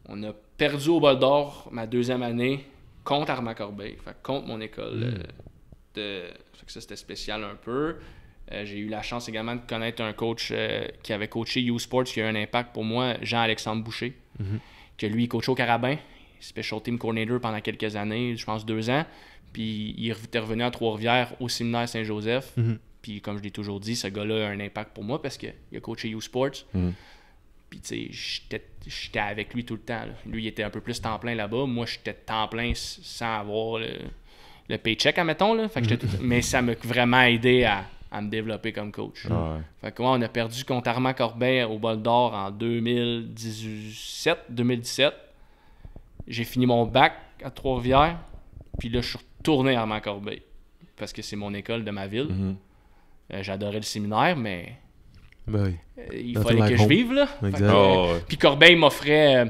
On a perdu au bol d'or ma deuxième année contre Armand Corbeil. contre mon école. Hmm. Euh, ça, c'était spécial un peu. Euh, j'ai eu la chance également de connaître un coach qui avait coaché U-Sports, qui a eu un impact pour moi, Jean-Alexandre Boucher, mhm. que lui, il coachait au Carabin. Special Team Coordinator pendant quelques années, je pense deux ans. Puis il était revenu à Trois-Rivières au séminaire Saint-Joseph. Mhm. Puis comme je l'ai toujours dit, ce gars-là a un impact pour moi parce qu'il a coaché U Sports. Mm. Puis tu sais, j'étais avec lui tout le temps. Lui, il était un peu plus temps plein là-bas. Moi, j'étais temps plein sans avoir le, le paycheck, admettons. Là. Fait que mm. Mais ça m'a vraiment aidé à, me développer comme coach. Ah fait que moi, on a perdu contre Armand Corbin au Bol d'Or en 2017. 2017. J'ai fini mon bac à Trois-Rivières. Puis là, je suis retourné à Armand Corbin parce que c'est mon école de ma ville. Mm-hmm. Euh, j'adorais le séminaire, mais. Ben euh, il fallait que je vive, là. Oh, puis Corbeil m'offrait euh,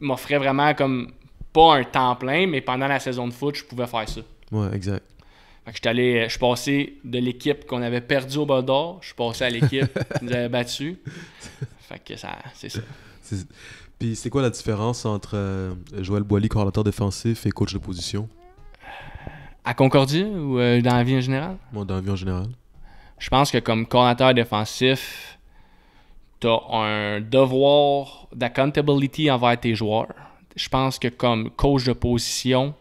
m'offrait vraiment comme pas un temps plein, mais pendant la saison de foot, je pouvais faire ça. Ouais, exact. Fait que allé, je suis passé de l'équipe qu'on avait perdue au bas d'or, je suis passé à l'équipe <laughs> qui nous avait battu. Fait que ça, c'est ça. Puis c'est quoi la différence entre Joël Boily, coordinateur défensif, et coach de position À Concordia ou dans la vie en général dans la vie en général je pense que comme coordinateur défensif, tu as un devoir d'accountability envers tes joueurs. Je pense que comme coach de position,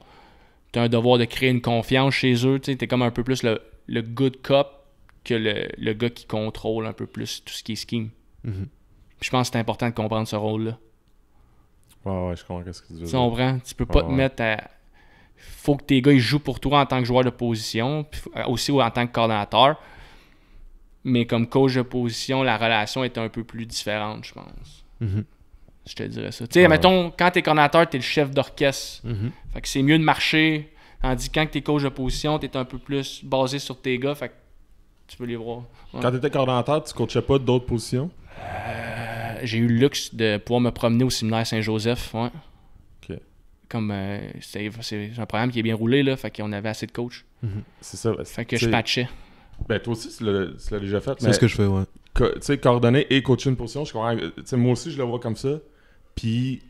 tu as un devoir de créer une confiance chez eux. Tu es comme un peu plus le, good cop que le, gars qui contrôle un peu plus tout ce qui est scheme. Mhm. Je pense que c'est important de comprendre ce rôle-là. Ouais, ouais, je comprends ce que tu veux dire. Tu comprends? Tu peux pas te mettre à. Faut que tes gars ils jouent pour toi en tant que joueur de position, aussi en tant que coordinateur mais comme coach de position, la relation est un peu plus différente, je pense. Mhm. Je te dirais ça. Tu sais, mettons, quand t'es coordinateur, t'es le chef d'orchestre. Mhm. Fait que c'est mieux de marcher. Tandis que quand t'es coach de position, t'es un peu plus basé sur tes gars. Fait que tu peux les voir. Quand t'étais coordinateur, tu coachais pas d'autres positions? Euh, j'ai eu le luxe de pouvoir me promener au séminaire Saint-Joseph, ouais. Comme euh, c'est un programme qui est bien roulé, là, fait qu'on avait assez de coachs. Mhm. C'est ça. Fait que je patchais. Ben, toi aussi, tu l'as déjà fait. C'est ce que je fais, ouais. Tu sais, coordonner et coacher une position, je comprends. Euh, moi aussi, je le vois comme ça. Puis,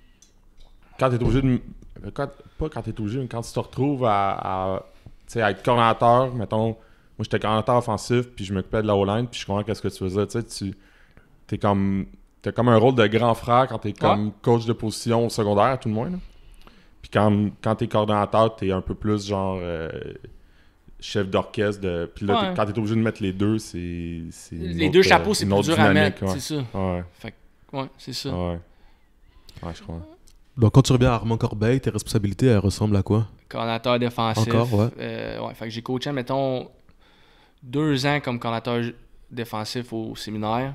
quand t'es obligé de. Euh, quand, pas quand t'es obligé, mais quand tu te retrouves à, être coordonnateur, mettons, moi j'étais coordonnateur offensif, puis je m'occupais de la O-line, puis je comprends qu'est-ce que tu faisais. tu t'es comme. T'as comme un rôle de grand frère quand t'es comme coach de position secondaire, à tout le moins. Puis quand, quand t'es coordonnateur, es un peu plus genre. Euh, chef d'orchestre. De... Puis là, quand t'es obligé de mettre les deux, c'est. Les deux euh, chapeaux, c'est plus dur à mettre. C'est ça. Ouais. Fait c'est ça. Ouais. je crois. Donc, quand tu reviens à Armand Corbeil, tes responsabilités, elles ressemblent à quoi Coordinateur défensif. Encore, ouais. Euh, fait que j'ai coaché, mettons, deux ans comme coordinateur défensif au séminaire,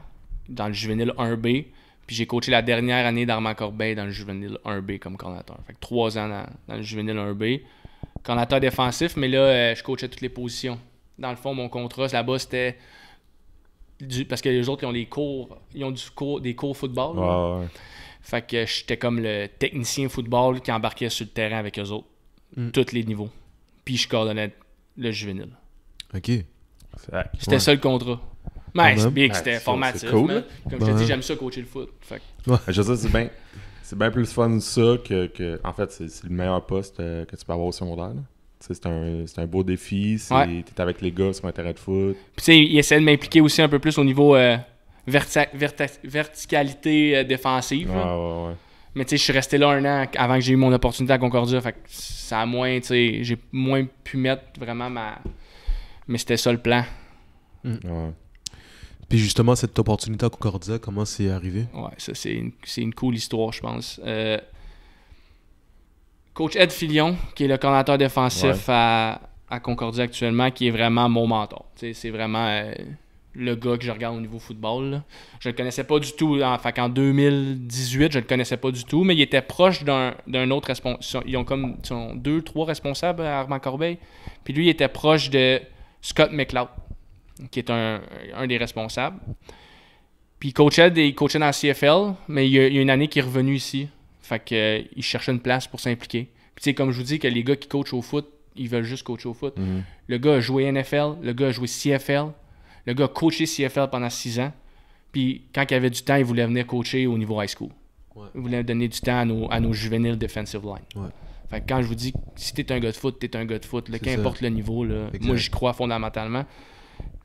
dans le juvénile 1B. Puis j'ai coaché la dernière année d'Armand Corbeil dans le juvénile 1B comme coordinateur. Fait que trois ans dans, dans le juvénile 1B attaquant défensif, mais là, euh, je coachais toutes les positions. Dans le fond, mon contrat là-bas, c'était Parce que les autres, ils ont des cours. du cours, des cours football. Fait que j'étais comme le technicien football qui embarquait sur le terrain avec eux autres. Mm. Tous les niveaux. Puis je coordonnais le juvénile. OK. C'était ça le contrat. Mais bien que c'était formatif. comme je te dis, ben. j'aime ça coacher le foot. Fait. Je sais, bien. C'est bien plus fun ça que. que... En fait, c'est le meilleur poste euh, que tu peux avoir au secondaire. C'est un, beau défi. T'es es avec les gars sur l'intérêt de foot. Puis tu sais, il essaie de m'impliquer aussi un peu plus au niveau euh, verticalité euh, défensive. Mais je suis resté là un an avant que j'ai eu mon opportunité à Concordia. ça a moins, j'ai moins pu mettre vraiment ma. Mais c'était ça le plan. Puis justement, cette opportunité à Concordia, comment c'est arrivé? Ouais, ça, c'est une, une, cool histoire, je pense. Euh, coach Ed Filion, qui est le coordinateur défensif à, à, Concordia actuellement, qui est vraiment mon mentor. C'est vraiment euh, le gars que je regarde au niveau football. Je Je le connaissais pas du tout. En, fait, en 2018, je le connaissais pas du tout, mais il était proche d'un autre responsable. Ils ont comme deux, trois responsables à Armand Corbeil. Puis lui, il était proche de Scott McLeod qui est un, des responsables. Puis il coachait, des, coachait dans la CFL, mais il y, a, une année qu'il est revenu ici. Fait que, euh, il cherchait une place pour s'impliquer. Puis tu sais, comme je vous dis, que les gars qui coachent au foot, ils veulent juste coacher au foot. Mhm. Le gars a joué NFL, le gars a joué CFL, le gars a coaché CFL pendant six ans. Puis quand il avait du temps, il voulait venir coacher au niveau high school. Il voulait donner du temps à nos, à nos juvéniles defensive line. Fait que quand je vous dis, si t'es un gars de foot, t'es un gars de foot, qu'importe le niveau, là, moi j'y crois fondamentalement.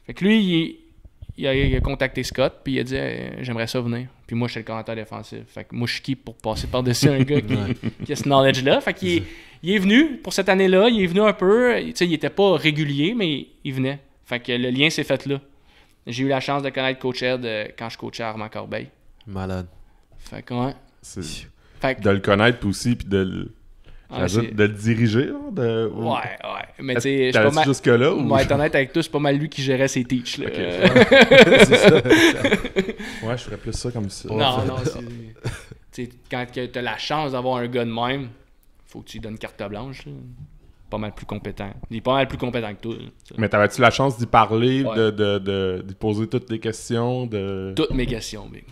Fait que lui, il, a, contacté Scott, puis il a dit J'aimerais ça venir. Puis moi, j'étais le commentaire défensif. Fait que moi, je suis qui pour passer par-dessus un gars qui, a ce knowledge-là. Fait qu'il est, il est venu pour cette année-là, il est venu un peu. Tu sais, il était pas régulier, mais il venait. Fait que le lien s'est fait là. J'ai eu la chance de connaître Coach Ed euh, quand je coachais Armand Corbeil. Malade. Fait que, ouais. De le connaître aussi, puis de le ah, de le diriger, de... Ouais, ouais. Mais tu sais, je suis pas mal... jusque-là? Ou... Ouais, être honnête avec toi, c'est pas mal lui qui gérait ses teachs, là. <laughs> c'est ça. ouais, je ferais plus ça comme ça. Non, non, c'est... quand t'as la chance d'avoir un gars de même, faut que tu lui donnes carte blanche, Pas mal plus compétent. Il est pas mal plus compétent que toi. Mais t'avais-tu la chance d'y parler, de, de, de, de, poser toutes tes questions? De... Toutes mes questions, big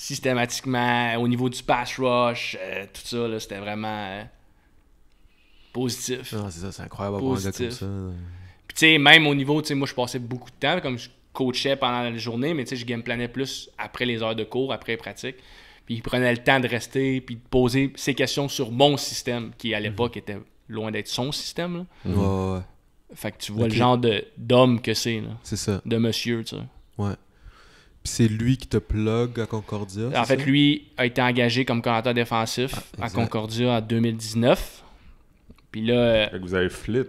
systématiquement au niveau du pass rush, euh, tout ça, là, c'était vraiment. Euh, ah, c'est ça, c'est incroyable un comme ça. Puis tu sais, même au niveau, tu moi je passais beaucoup de temps, comme je coachais pendant la journée, mais tu sais, je gameplanais plus après les heures de cours, après les pratiques. Puis il prenait le temps de rester, puis de poser ses questions sur mon système, qui à mhm. l'époque était loin d'être son système. Fait que tu vois le genre d'homme que c'est. C'est ça. De monsieur, tu sais. Ouais. Puis c'est lui qui te plug à Concordia. En fait, lui a été engagé comme coordinateur défensif ah, à Concordia en 2019. Puis là. Fait que vous avez flip.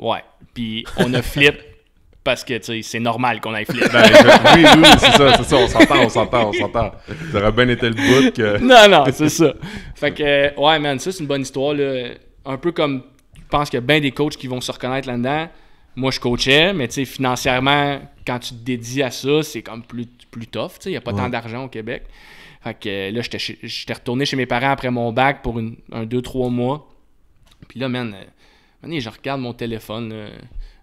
Ouais. Puis on a flip <laughs> parce que, tu sais, c'est normal qu'on aille flip. Ben, oui, oui, c'est ça, c'est ça. On s'entend, on s'entend, on s'entend. Ça aurait bien été le bout que. <laughs> non, non, c'est ça. Fait que, euh, ouais, man, ça, c'est une bonne histoire. Là. Un peu comme. Je pense qu'il y a bien des coachs qui vont se reconnaître là-dedans moi je coachais, mais tu sais, financièrement, quand tu te dédies à ça, c'est comme plus, plus tough, tu sais, il n'y a pas tant d'argent au Québec. Fait que euh, là, j'étais retourné chez mes parents après mon bac pour un 2-3 mois. Puis là, euh, man, je regarde mon téléphone. Euh,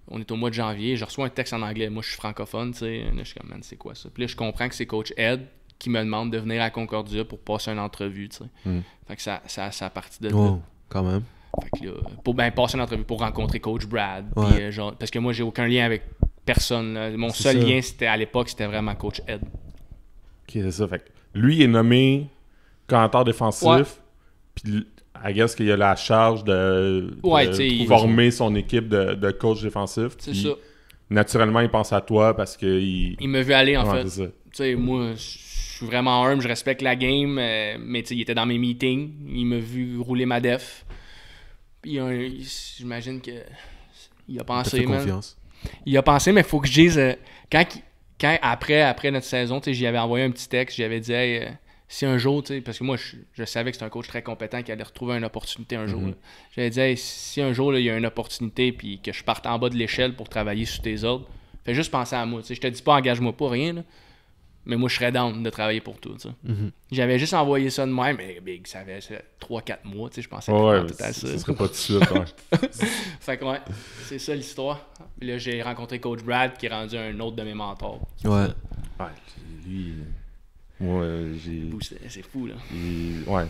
on est au mois de janvier, je reçois un texte en anglais. Moi, je suis francophone, tu je suis comme, man, c'est quoi ça? Puis là, je comprends que c'est coach Ed qui me demande de venir à Concordia pour passer une entrevue, hmm. Fait que ça, ça, ça a parti de oh, quand même. Fait là, pour ben, passer une entrevue, pour rencontrer coach Brad. Euh, parce que moi, j'ai aucun lien avec personne. Mon seul lien, c'était à l'époque, c'était vraiment coach Ed. Ok, c'est ça. Fait lui est nommé commentateur défensif. Puis I guess qu'il a la charge de, former son équipe de, coach défensif. C'est ça. Naturellement, il pense à toi parce qu'il… il, m'a me aller en fait. moi, je suis vraiment humble, je respecte la game, euh, mais il était dans mes meetings, il m'a vu rouler ma def. J'imagine que il a pensé. Il a pensé, mais il faut que je dise euh, quand, après après notre saison, j'y avais envoyé un petit texte, j'avais dit. Euh, si un jour, parce que moi, je, savais que c'était un coach très compétent qui allait retrouver une opportunité un jour. Mhm. J'avais dit, si un jour, il y a une opportunité, puis que je parte en bas de l'échelle pour travailler sous tes ordres, fais juste penser à moi. Tu sais, je te dis pas, engage-moi pas, rien, mais moi, je serais down de travailler pour tout. Mhm. J'avais juste envoyé ça de moi, mais ça avait 3-4 mois, tu sais, je pensais ouais, à ça. serait pas de suite. <laughs> fait que, ouais, c'est ça l'histoire. Là, j'ai rencontré Coach Brad, qui est rendu un autre de mes mentors. Ouais. Ouais, lui. Ouais, c'est fou, là. ouais.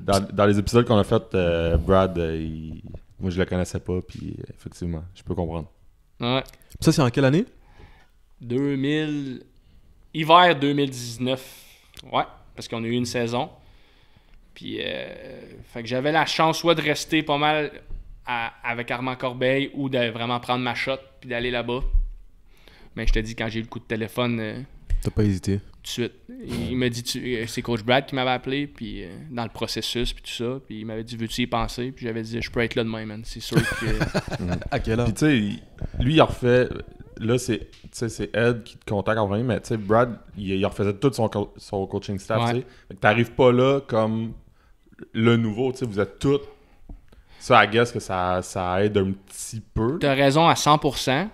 Dans, les épisodes qu'on a fait, euh, Brad, euh, moi, je le connaissais pas, puis effectivement, je peux comprendre. Ouais. Ça, c'est en quelle année 2000. Hiver 2019. Ouais, parce qu'on a eu une saison. Puis, euh, fait que j'avais la chance soit de rester pas mal avec Armand Corbeil ou de vraiment prendre ma shot puis d'aller là-bas. Mais je te dis, quand j'ai eu le coup de téléphone. T'as pas hésité suite. Il m'a dit, euh, c'est coach Brad qui m'avait appelé, puis euh, dans le processus, puis tout ça. Puis il m'avait dit, veux-tu y penser? Puis j'avais dit, je peux être là demain, man. C'est sûr que. <laughs> Mm. à Puis tu sais, lui, il refait. Là, c'est Ed qui te contacte en premier, mais tu sais, Brad, il, refaisait tout son, son coaching staff. tu t'arrives pas là comme le nouveau, tu sais, vous êtes tout. Ça, I que ça, ça aide un petit peu. T'as raison à 100%.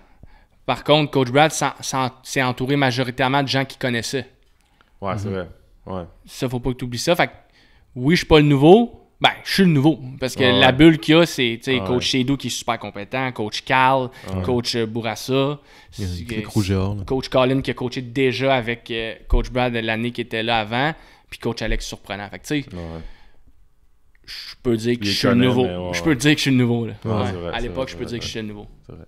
Par contre, Coach Brad s'est entouré majoritairement de gens qui connaissaient. Ouais, c'est mhm. vrai. Ça, faut pas que tu oublies ça. Fait oui, je suis pas le nouveau. Ben, je suis le nouveau. Parce que la bulle qu'il y a, c'est coach Shedou qui est super compétent, coach Cal, coach euh, Bourassa, coach Colin qui a coaché déjà avec euh, coach Brad l'année qui était là avant, puis coach Alex Surprenant. Fait tu sais, je peux dire que je suis le nouveau. Je peux dire que je suis le nouveau. à l'époque, je peux dire que je suis le nouveau. C'est vrai.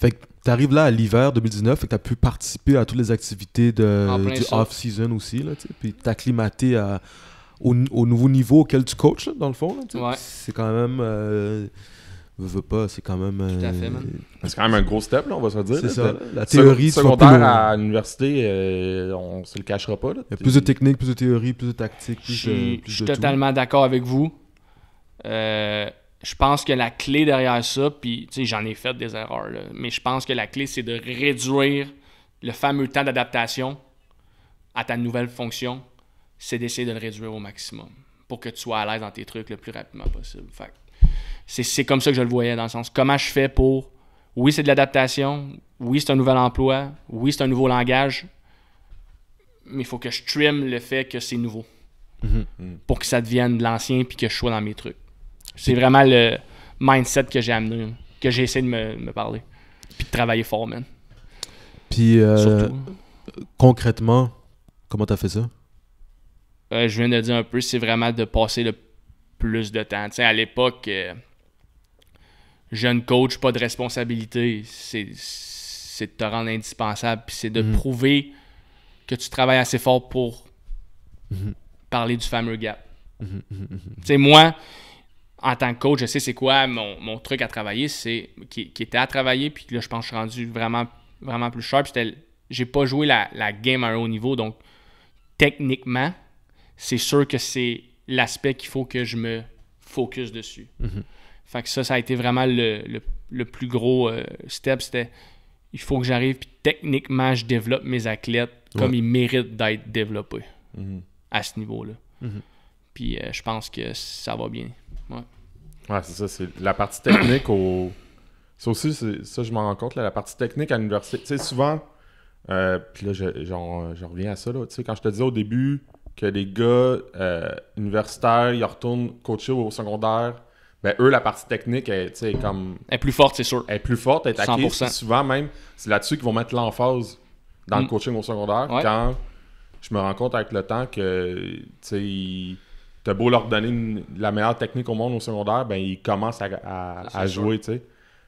Fait que tu arrives là à l'hiver 2019, et que tu as pu participer à toutes les activités de, du off-season aussi, là, puis t'acclimater à, au, nouveau niveau auquel tu coaches, dans le fond. C'est quand même. Euh, veux pas, c'est quand même. Euh, c'est quand même un gros step, on va se dire. C'est ça. La théorie, secondaire à l'université, euh, on se le cachera pas. plus de technique, plus de théorie, plus de tactique. je, suis totalement d'accord avec vous. Euh, je pense que la clé derrière ça, puis j'en ai fait des erreurs, mais je pense que la clé, c'est de réduire le fameux temps d'adaptation à ta nouvelle fonction, c'est d'essayer de le réduire au maximum pour que tu sois à l'aise dans tes trucs le plus rapidement possible. c'est, comme ça que je le voyais dans le sens comment je fais pour oui, c'est de l'adaptation, oui, c'est un nouvel emploi, oui, c'est un nouveau langage, mais il faut que je trim le fait que c'est nouveau mm-hmm. pour que ça devienne de l'ancien puis que je sois dans mes trucs. C'est vraiment le mindset que j'ai amené, que j'ai essayé de me, parler. Puis de travailler fort, man. Puis, euh, concrètement, comment t'as fait ça? Euh, je viens de dire un peu, c'est vraiment de passer le plus de temps. à l'époque, euh, jeune coach, pas de responsabilité. C'est de te rendre indispensable. Puis c'est de mhm. prouver que tu travailles assez fort pour mhm. parler du fameux gap. Mhm, tu sais, Moi, en tant que coach, je sais c'est quoi mon, truc à travailler, c'est qui, était à travailler, puis là, je pense que je suis rendu vraiment, vraiment plus sharp. J'ai pas joué la, game à un haut niveau, donc techniquement, c'est sûr que c'est l'aspect qu'il faut que je me focus dessus. Mhm. Fait que ça, ça a été vraiment le, plus gros euh, step. C'était il faut que j'arrive, puis techniquement, je développe mes athlètes comme ils méritent d'être développés mhm. à ce niveau-là. Mhm. Puis euh, je pense que ça va bien. Ouais. c'est ça. C'est la partie technique au. Ça aussi, ça, je me rends compte, là, la partie technique à l'université. Tu sais, souvent, euh, puis là, je, reviens à ça, là. Tu sais, quand je te disais au début que les gars euh, universitaires, ils retournent coacher au secondaire, ben eux, la partie technique, est, tu comme. est plus forte, c'est sûr. Elle est plus forte, elle est acquise. Souvent, même, c'est là-dessus qu'ils vont mettre l'emphase dans le mm. coaching au secondaire. Quand je me rends compte avec le temps que, tu sais, t'as beau leur donner la meilleure technique au monde au secondaire, ben ils commencent à, jouer,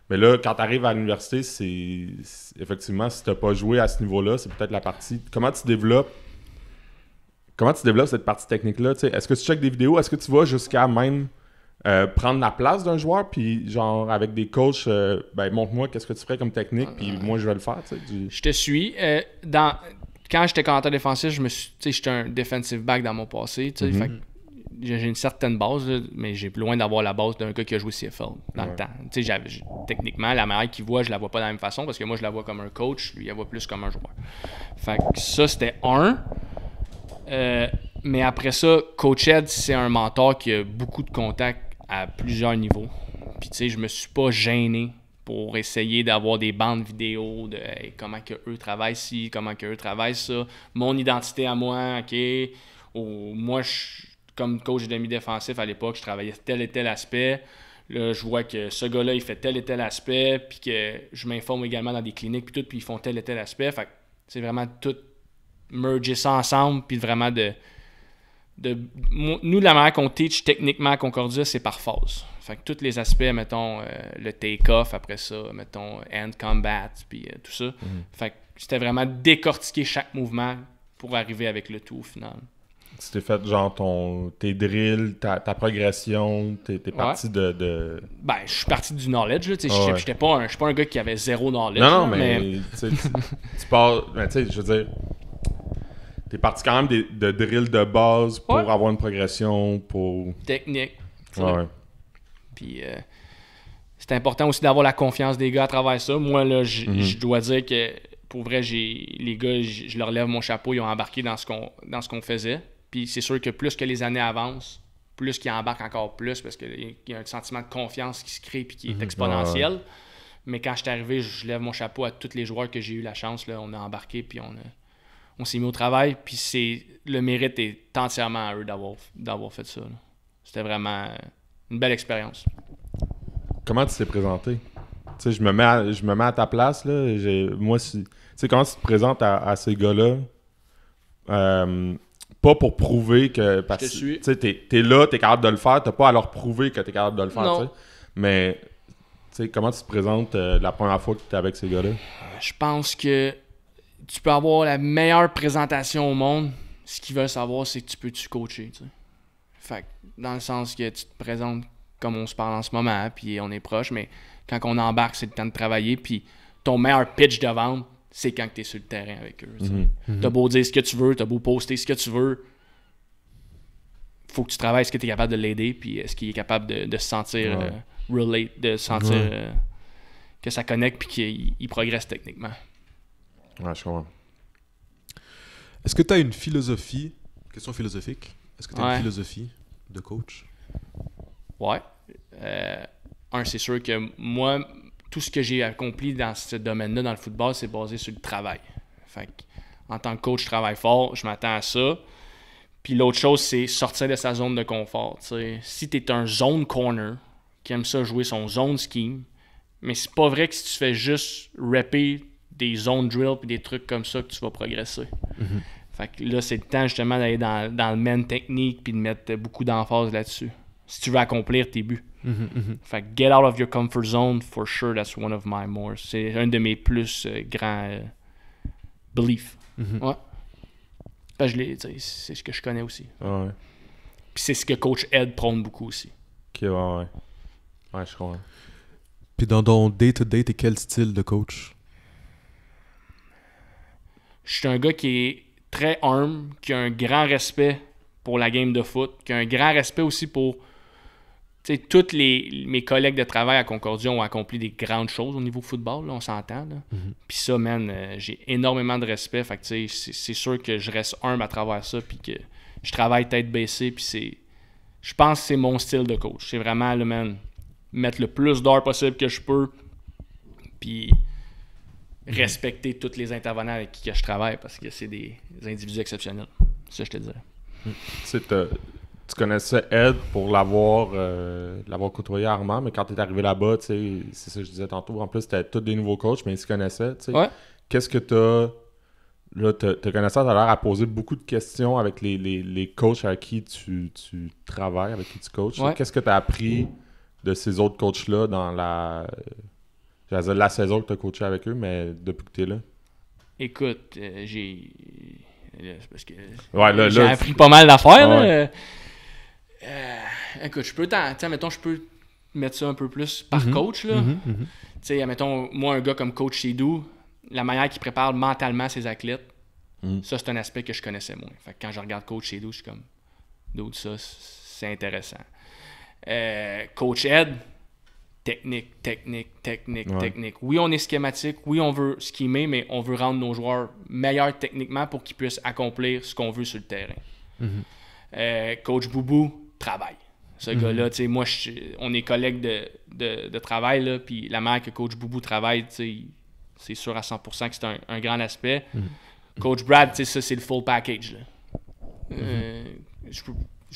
Mais là, quand tu arrives à l'université, c'est effectivement, si t'as pas joué à ce niveau-là, c'est peut-être la partie. Comment tu développes Comment tu développes cette partie technique-là? Est-ce que tu checks des vidéos? Est-ce que tu vas jusqu'à même euh, prendre la place d'un joueur, puis genre avec des coachs, euh, ben montre-moi qu'est-ce que tu ferais comme technique, puis moi je vais le faire. Je te suis. Euh, dans... Quand j'étais commentateur défensif, je me suis, j'étais un defensive back dans mon passé. Mm-hmm j'ai une certaine base, mais j'ai plus loin d'avoir la base d'un gars qui a joué CFL dans le temps. techniquement, la manière qu'il voit, je la vois pas de la même façon parce que moi, je la vois comme un coach, lui, il la voit plus comme un joueur. Fait que ça, c'était un. Euh, mais après ça, Coach Ed, c'est un mentor qui a beaucoup de contacts à plusieurs niveaux. Puis, tu sais, je me suis pas gêné pour essayer d'avoir des bandes vidéo de comment que eux travaillent ci, comment que eux travaillent ça, mon identité à moi, ok, ou moi je comme coach de demi-défensif à l'époque, je travaillais tel et tel aspect. Là, je vois que ce gars-là, il fait tel et tel aspect, puis que je m'informe également dans des cliniques, puis tout, puis ils font tel et tel aspect. Fait c'est vraiment tout merger ça ensemble, puis vraiment de, de. Nous, la manière qu'on teach techniquement à Concordia, c'est par phase. Fait que tous les aspects, mettons, euh, le take-off après ça, mettons, end combat, puis euh, tout ça. Mhm. Fait c'était vraiment décortiquer chaque mouvement pour arriver avec le tout au final tu t'es fait genre ton tes drills, ta, progression, t'es es parti de, Ben, je suis parti du knowledge, là. Je suis pas, un gars qui avait zéro knowledge. Non, mais, tu, tu pars. Ben, tu sais, je veux dire. T'es parti quand même des, de drills de base pour avoir une progression, pour. Technique. Ouais. Puis. Euh, c'est important aussi d'avoir la confiance des gars à travers ça. Moi, là, je mhm. dois dire que pour vrai, les gars, je leur lève mon chapeau, ils ont embarqué dans ce qu'on dans ce qu'on faisait. Puis c'est sûr que plus que les années avancent, plus qu'ils embarquent encore plus parce qu'il y a un sentiment de confiance qui se crée puis qui est mhm. exponentiel. Mais quand je suis arrivé, je lève mon chapeau à tous les joueurs que j'ai eu la chance. Là, on a embarqué puis on, s'est mis au travail. Puis c'est le mérite est entièrement à eux d'avoir, fait ça. C'était vraiment euh, une belle expérience. Comment tu t'es présenté? je me mets à, je me mets à ta place. Là. moi, si, tu sais, comment tu te présentes à, ces gars-là? Euh, pas pour prouver que. Parce que t'es, es là, t'es capable de le faire, t'as pas à leur prouver que t'es capable de le faire. Mais sais comment tu te présentes euh, la première fois que t'es avec ces gars-là? Euh, je pense que tu peux avoir la meilleure présentation au monde. Ce qu'ils veulent savoir, c'est que tu peux-tu coacher. Fait dans le sens que tu te présentes comme on se parle en ce moment, puis on est proche, mais quand on embarque, c'est le temps de travailler, puis ton meilleur pitch de vente, c'est quand tu es sur le terrain avec eux. Mhm. Mhm. T'as beau dire ce que tu veux, t'as beau poster ce que tu veux, faut que tu travailles. Est-ce que tu es capable de l'aider? Puis est-ce euh, qu'il est capable de, se sentir euh, relate, de sentir euh, que ça connecte puis qu'il progresse techniquement? Ouais, je comprends. Est-ce que tu as une philosophie, question philosophique, est-ce que tu as une philosophie de coach? Ouais. un, c'est sûr que moi, tout ce que j'ai accompli dans ce domaine-là, dans le football, c'est basé sur le travail. en tant que coach, je travaille fort, je m'attends à ça. Puis l'autre chose, c'est sortir de sa zone de confort. Si tu es un zone corner qui aime ça jouer son zone scheme, mais c'est pas vrai que si tu fais juste rapper des zone drills et des trucs comme ça que tu vas progresser. Mm-hmm. Fait là, c'est le temps justement d'aller dans, dans, le main technique puis de mettre beaucoup d'emphase là-dessus. Si tu veux accomplir tes buts. Mm-hmm, mm-hmm. Fait Get Out of Your Comfort Zone, for sure, that's one of my more. C'est un de mes plus euh, grands euh, beliefs. Mm-hmm. Ouais. parce je l'ai, c'est ce que je connais aussi. Ah, ouais. Puis c'est ce que Coach Ed prône beaucoup aussi. Ok, ouais, ouais. je crois Puis dans ton day-to-day, t'es quel style de coach Je suis un gars qui est très humble, qui a un grand respect pour la game de foot, qui a un grand respect aussi pour tous les, mes collègues de travail à Concordia ont accompli des grandes choses au niveau football, on s'entend. Mhm. Puis ça, man, euh, j'ai énormément de respect. Fait que, c'est sûr que je reste humble à travers ça, puis que je travaille tête baissée, puis c'est... Je pense que c'est mon style de coach. C'est vraiment, le man, mettre le plus d'heures possible que je peux, puis mhm. respecter tous les intervenants avec qui je travaille, parce que c'est des individus exceptionnels. Ça, je te dirais. C'est euh, tu connaissais Ed pour l'avoir euh, l'avoir côtoyé Armand, mais quand tu es arrivé là-bas, c'est ça que je disais tantôt. En plus, tu étais tous des nouveaux coachs, mais ils se connaissaient. Qu'est-ce que tu as. Là, te connaissais à à poser beaucoup de questions avec les, coachs avec qui tu, travailles, avec qui tu coaches. Qu'est-ce que tu as appris de ces autres coachs-là dans la. J'allais la saison que tu as coaché avec eux, mais depuis que tu es là? Écoute, euh, j'ai. Euh, parce que. j'ai appris pas mal d'affaires. Ah euh, écoute, je peux, mettons, je peux mettre ça un peu plus par mhm. coach, mhm, mhm. Tu mettons, moi, un gars comme coach Chidou, la manière qu'il prépare mentalement ses athlètes, ça, c'est un aspect que je connaissais moins. Fait quand je regarde coach Chidou, je suis comme, d'autres, ça, c'est intéressant. Euh, coach Ed, technique, technique, technique, technique. Oui, on est schématique, oui, on veut schémer, mais on veut rendre nos joueurs meilleurs techniquement pour qu'ils puissent accomplir ce qu'on veut sur le terrain. Euh, coach Boubou, travail. Ce mhm. gars-là, tu sais, moi, on est collègues de, travail, là, puis la manière que coach Boubou travaille, c'est sûr à 100% que c'est un, grand aspect. Mhm. Coach Brad, tu sais, ça, c'est le full package. Mhm. Euh, je peux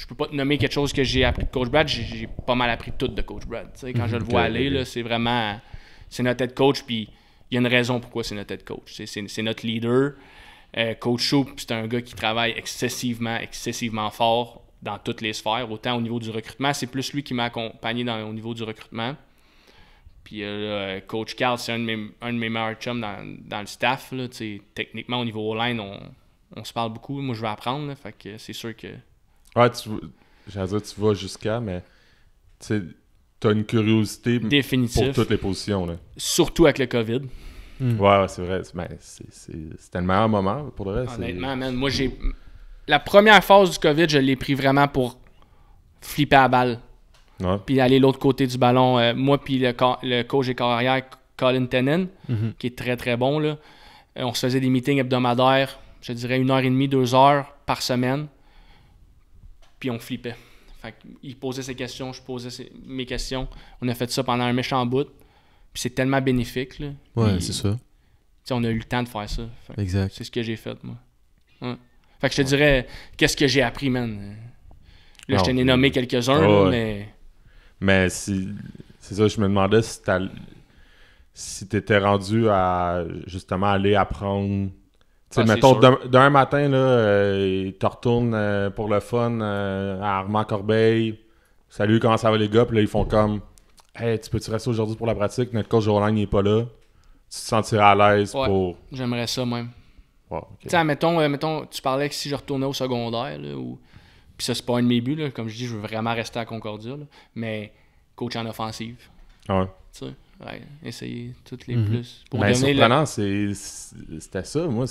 peux pas te nommer quelque chose que j'ai appris de Coach Brad. J'ai pas mal appris tout de Coach Brad. sais, quand je le vois aller aller, c'est vraiment. C'est notre head coach, puis il y a une raison pourquoi c'est notre head coach. C'est notre leader. Euh, coach Shoup, c'est un gars qui travaille excessivement, excessivement fort dans toutes les sphères, autant au niveau du recrutement. C'est plus lui qui m'a accompagné au niveau du recrutement. Puis euh, euh, Coach Carl, c'est un, de mes meilleurs chums dans, le staff. Là, techniquement, au niveau online, on, on se parle beaucoup. Moi, je vais apprendre. que c'est sûr que. Ouais, tu, tu vas jusqu'à, mais tu as une curiosité pour toutes les positions. Surtout avec le COVID. Ouais, c'est vrai. Ben, c'est, c'était le meilleur moment pour le reste. Honnêtement, man, moi, j'ai la première phase du COVID, je l'ai pris vraiment pour flipper à balle. Puis aller l'autre côté du ballon. Euh, moi, puis le, coach et carrière Colin Tenen, mhm. qui est très très bon. Là. Euh, on se faisait des meetings hebdomadaires, je dirais une heure et demie, deux heures par semaine. Puis on flippait. il posait ses questions, je posais mes questions. On a fait ça pendant un méchant bout. Puis c'est tellement bénéfique. Là. Ouais, c'est ça. On a eu le temps de faire ça. Exact. C'est ce que j'ai fait, moi. Fait que je te dirais, qu'est-ce que j'ai appris, man? Là, je t'en ai nommé quelques-uns, mais. Mais si. C'est ça, je me demandais si t'étais rendu à justement aller apprendre. Tu sais, ah, mettons, d'un matin, là, euh, tu retournes euh, pour le fun euh, à Armand Corbeil. Salut, comment ça va les gars? Puis là, ils font comme Hey, tu peux-tu rester aujourd'hui pour la pratique? Notre coach Roland n'est pas là. Tu te sentiras à l'aise pour. J'aimerais ça même. Tu mettons, euh, mettons, tu parlais que si je retournais au secondaire, ou... puis ça, c'est pas un de mes buts, comme je dis, je veux vraiment rester à Concordia, mais coach en offensive. Ah ouais. Tu essayer toutes les mhm. plus. mais ben, surprenant, c'est c'était ça. Moi,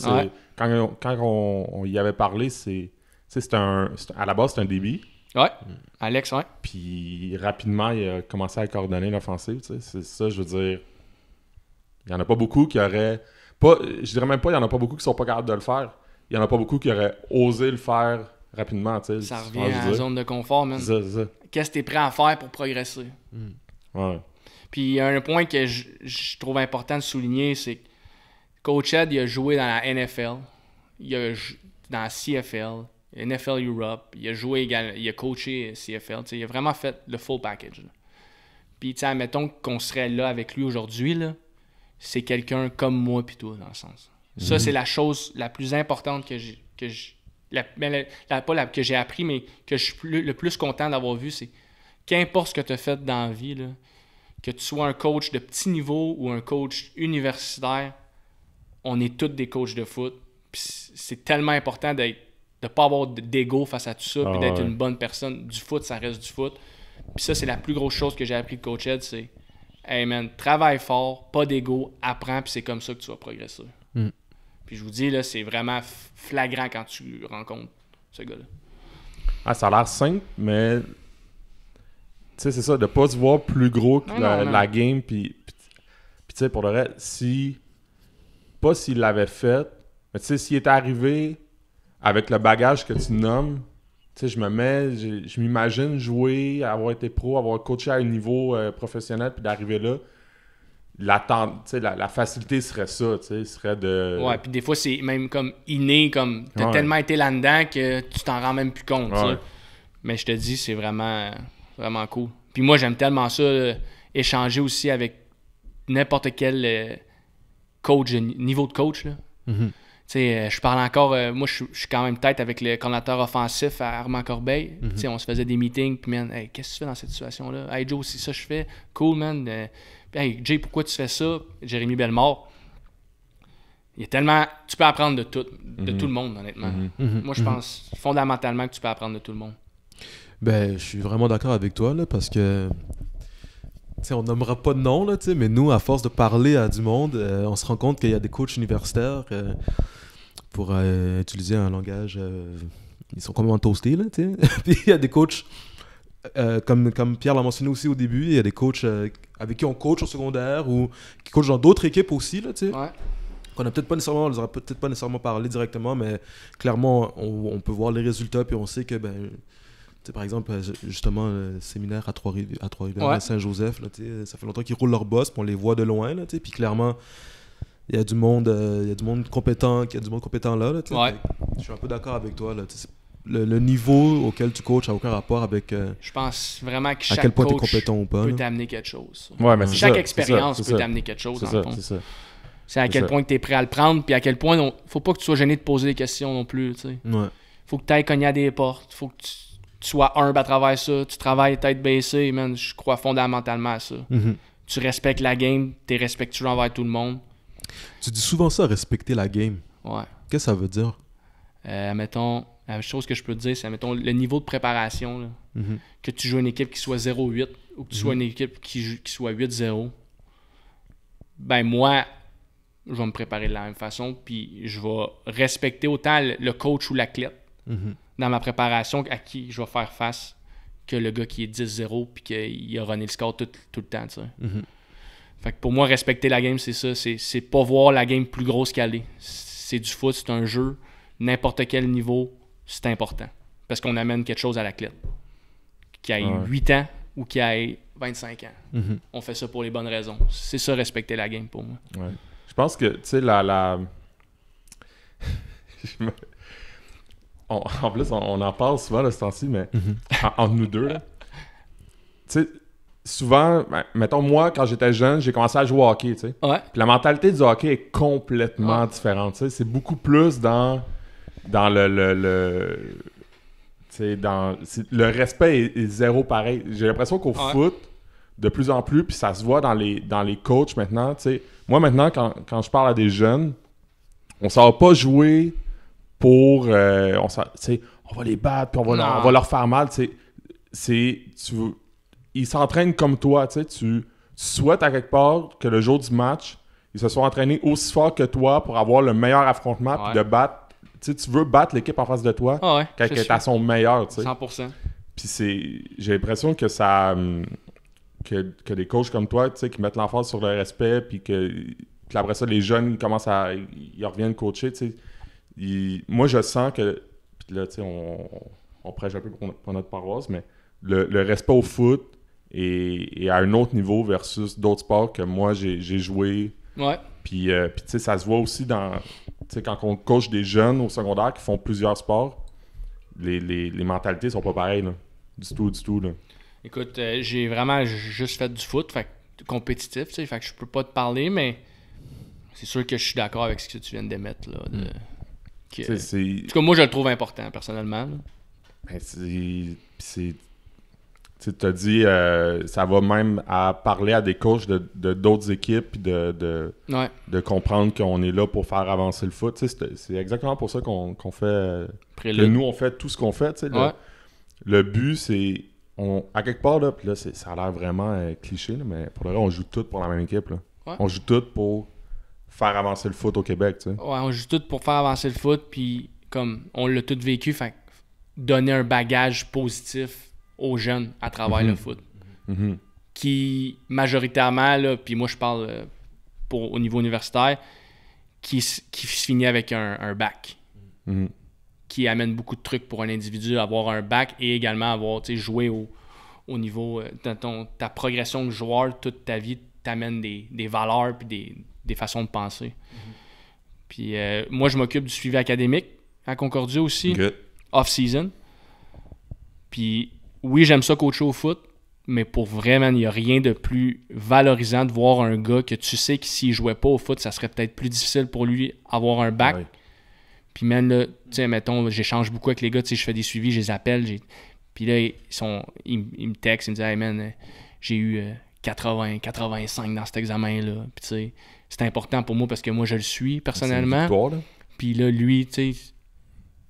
quand, on, y avait parlé, c'est un, à la base, c'est un débit. Ouais, Alex, ouais. Puis rapidement, il a commencé à coordonner l'offensive. C'est ça, je veux dire. Il n'y en a pas beaucoup qui auraient je dirais même pas, il y en a pas beaucoup qui sont pas capables de le faire. Il y en a pas beaucoup qui auraient osé le faire rapidement. Ça revient à la zone de confort, Qu'est-ce que tu es prêt à faire pour progresser? Hmm. puis il y a un point que je, trouve important de souligner, c'est que Coach Ed, il a joué dans la NFL, il a dans la CFL, NFL Europe, il a joué également, il a coaché CFL, il a vraiment fait le full package. Puis, admettons qu'on serait là avec lui aujourd'hui, là, c'est quelqu'un comme moi puis toi, dans le sens. Ça, mhm. c'est la chose la plus importante que j'ai. Ben, pas que j'ai appris, mais que je suis le plus content d'avoir vu, c'est qu'importe ce que tu as fait dans la vie, que tu sois un coach de petit niveau ou un coach universitaire, on est tous des coachs de foot. C'est tellement important de de pas avoir d'ego face à tout ça, ah d'être une bonne personne. Du foot, ça reste du foot. Puis ça, c'est la plus grosse chose que j'ai appris de Coach Ed, c'est hey man, travaille fort, pas d'ego, apprends, puis c'est comme ça que tu vas progresser. Mm. Puis je vous dis, là, c'est vraiment flagrant quand tu rencontres ce gars-là. Ah, ça a l'air simple, mais. Tu sais, c'est ça, de pas se voir plus gros que la, game, puis. tu sais, pour le reste, si. Pas s'il l'avait fait, mais tu sais, s'il était arrivé avec le bagage que tu nommes, je me mets, je, m'imagine jouer, avoir été pro, avoir coaché à un niveau euh, professionnel, puis d'arriver là. la, facilité serait ça, tu serait de. Ouais, puis des fois, c'est même comme inné, comme t'as tellement été là-dedans que tu t'en rends même plus compte, Mais je te dis, c'est vraiment, vraiment cool. Puis moi, j'aime tellement ça, euh, échanger aussi avec n'importe quel euh, coach, niveau de coach, là. Mm-hmm sais, euh, je parle encore, euh, moi je suis quand même tête avec le coordinateur offensif à Armand Corbeil. Mhm. Tu On se faisait des meetings, puis man, qu'est-ce que tu fais dans cette situation-là? Hey Joe, si ça je fais, cool man. Euh, hey Jay, pourquoi tu fais ça? Jérémy Bellemort. Il y a tellement. Tu peux apprendre de tout, de mhm. tout le monde, honnêtement. Mhm. Moi je pense fondamentalement que tu peux apprendre de tout le monde. Ben, je suis vraiment d'accord avec toi là, parce que T'sais, on nommera pas de nom, là, mais nous, à force de parler à du monde, on se rend compte qu'il y a des coachs universitaires pour euh, utiliser un langage. Euh, ils sont complètement toastés, là, tu sais. <laughs> Puis il y a des coachs, euh, comme, comme Pierre l'a mentionné aussi au début, il y a des coachs avec qui on coach au secondaire ou qui coachent dans d'autres équipes aussi, là, tu sais. Qu'on n'a peut-être pas nécessairement, on aura peut-être pas nécessairement parlé directement, mais clairement, on, peut voir les résultats, puis on sait que, ben, par exemple, justement, le séminaire à Trois-Rivières, à Saint-Joseph, ça fait longtemps qu'ils roulent leur boss, puis on les voit de loin, là, puis clairement, il y a du monde euh, y du monde compétent y du monde compétent là, je suis un peu d'accord avec toi le, niveau auquel tu coaches a aucun rapport avec euh, je pense vraiment que chaque à point coach peut t'amener quelque chose chaque expérience peut t'amener quelque chose c'est à quel point tu es prêt à le prendre puis à quel point faut pas que tu sois gêné de poser des questions non plus Il faut que tu ailles cogner à des portes faut que tu, sois humble à travers ça tu travailles tête baissée man je crois fondamentalement à ça mm-hmm. tu respectes la game tu es respectueux envers tout le monde tu dis souvent ça, respecter la game. Ouais. Qu'est-ce que ça veut dire? Euh, mettons, la chose que je peux te dire, c'est mettons, le niveau de préparation. Mhm. Que tu joues une équipe qui soit 0-8 ou que tu sois mhm. une équipe qui, soit 8-0, ben moi, je vais me préparer de la même façon, puis je vais respecter autant le, coach ou l'athlète mhm. dans ma préparation à qui je vais faire face que le gars qui est 10-0 puis qu'il a runné le score tout, le temps. Fait que pour moi, respecter la game, c'est ça. C'est pas voir la game plus grosse qu'elle est. C'est du foot, c'est un jeu. N'importe quel niveau, c'est important. Parce qu'on amène quelque chose à la l'athlète. Qui ait 8 ans ou qui ait 25 ans. Mhm. On fait ça pour les bonnes raisons. C'est ça, respecter la game pour moi. Je pense que, tu sais, la. la... <laughs> en plus, on, en parle souvent de ce temps-ci, mais mhm. entre nous deux, tu sais souvent, ben, mettons, moi, quand j'étais jeune, j'ai commencé à jouer au hockey, tu sais. la mentalité du hockey est complètement différente, tu sais. C'est beaucoup plus dans, dans le... le, le dans, le respect est, zéro pareil. J'ai l'impression qu'au foot, de plus en plus, puis ça se voit dans les, dans les coachs maintenant. sais, Moi, maintenant, quand, je parle à des jeunes, on ne va pas jouer pour. Euh, on, va les battre, puis on va, leur, faire mal. C'est, ils s'entraînent comme toi. Tu, tu souhaites à quelque part que le jour du match, ils se soient entraînés aussi fort que toi pour avoir le meilleur affrontement puis de battre. Tu veux battre l'équipe en face de toi ah quand elle est à son meilleur. 100%. Puis c'est, j'ai l'impression que ça. Hum, que, que, des coachs comme toi, tu sais, qui mettent l'emphase sur le respect, puis que. Puis après ça, les jeunes commencent à. Ils reviennent coacher, tu sais. moi, je sens que. Puis là, tu sais, on, on prêche un peu pour, notre paroisse, mais le respect au foot, et, à un autre niveau versus d'autres sports que moi j'ai joué. Ouais. Euh, puis, tu sais, ça se voit aussi dans. Tu sais, quand on coach des jeunes au secondaire qui font plusieurs sports, les, les, mentalités sont pas pareilles, là. Du tout, du tout, là. Écoute, euh, j'ai vraiment juste fait du foot, fait compétitif, tu sais, fait que je peux pas te parler, mais c'est sûr que je suis d'accord avec ce que tu viens d'émettre, là. De... Mm. Que... En moi, je le trouve important, personnellement. Ben, c'est tu as dit, euh, ça va même à parler à des coachs de, d'autres équipes, de, de, comprendre qu'on est là pour faire avancer le foot. C'est, exactement pour ça qu'on, fait. Euh, que nous, on fait tout ce qu'on fait. Le, but, c'est. On, à quelque part, là, là ça a l'air vraiment euh, cliché, mais pour le vrai, on joue tout pour la même équipe. On joue tout pour faire avancer le foot au Québec. on joue tout pour faire avancer le foot, puis comme on l'a tout vécu, donner un bagage positif aux jeunes à travers le mhm. foot. Mhm. Qui, majoritairement, là, puis moi je parle euh, au niveau universitaire, qui, qui finit avec un, bac. Mhm. Qui amène beaucoup de trucs pour un individu, avoir un bac et également avoir joué au, au niveau. Euh, ta progression de joueur toute ta vie t'amène des, valeurs puis des, façons de penser. Puis euh, moi, je m'occupe du suivi académique à Concordia aussi, off-season. Puis oui, j'aime ça coacher au foot, mais pour vraiment, il n'y a rien de plus valorisant de voir un gars que tu sais que s'il jouait pas au foot, ça serait peut-être plus difficile pour lui avoir un bac. Puis même là, tu sais, mettons, j'échange beaucoup avec les gars, tu sais, je fais des suivis, je les appelle. Puis là, ils, sont, me textent, ils me disent Hey man, j'ai eu 80, euh, 85 dans cet examen-là. Puis tu sais, c'est important pour moi parce que moi, je le suis personnellement. Puis là, lui, tu sais,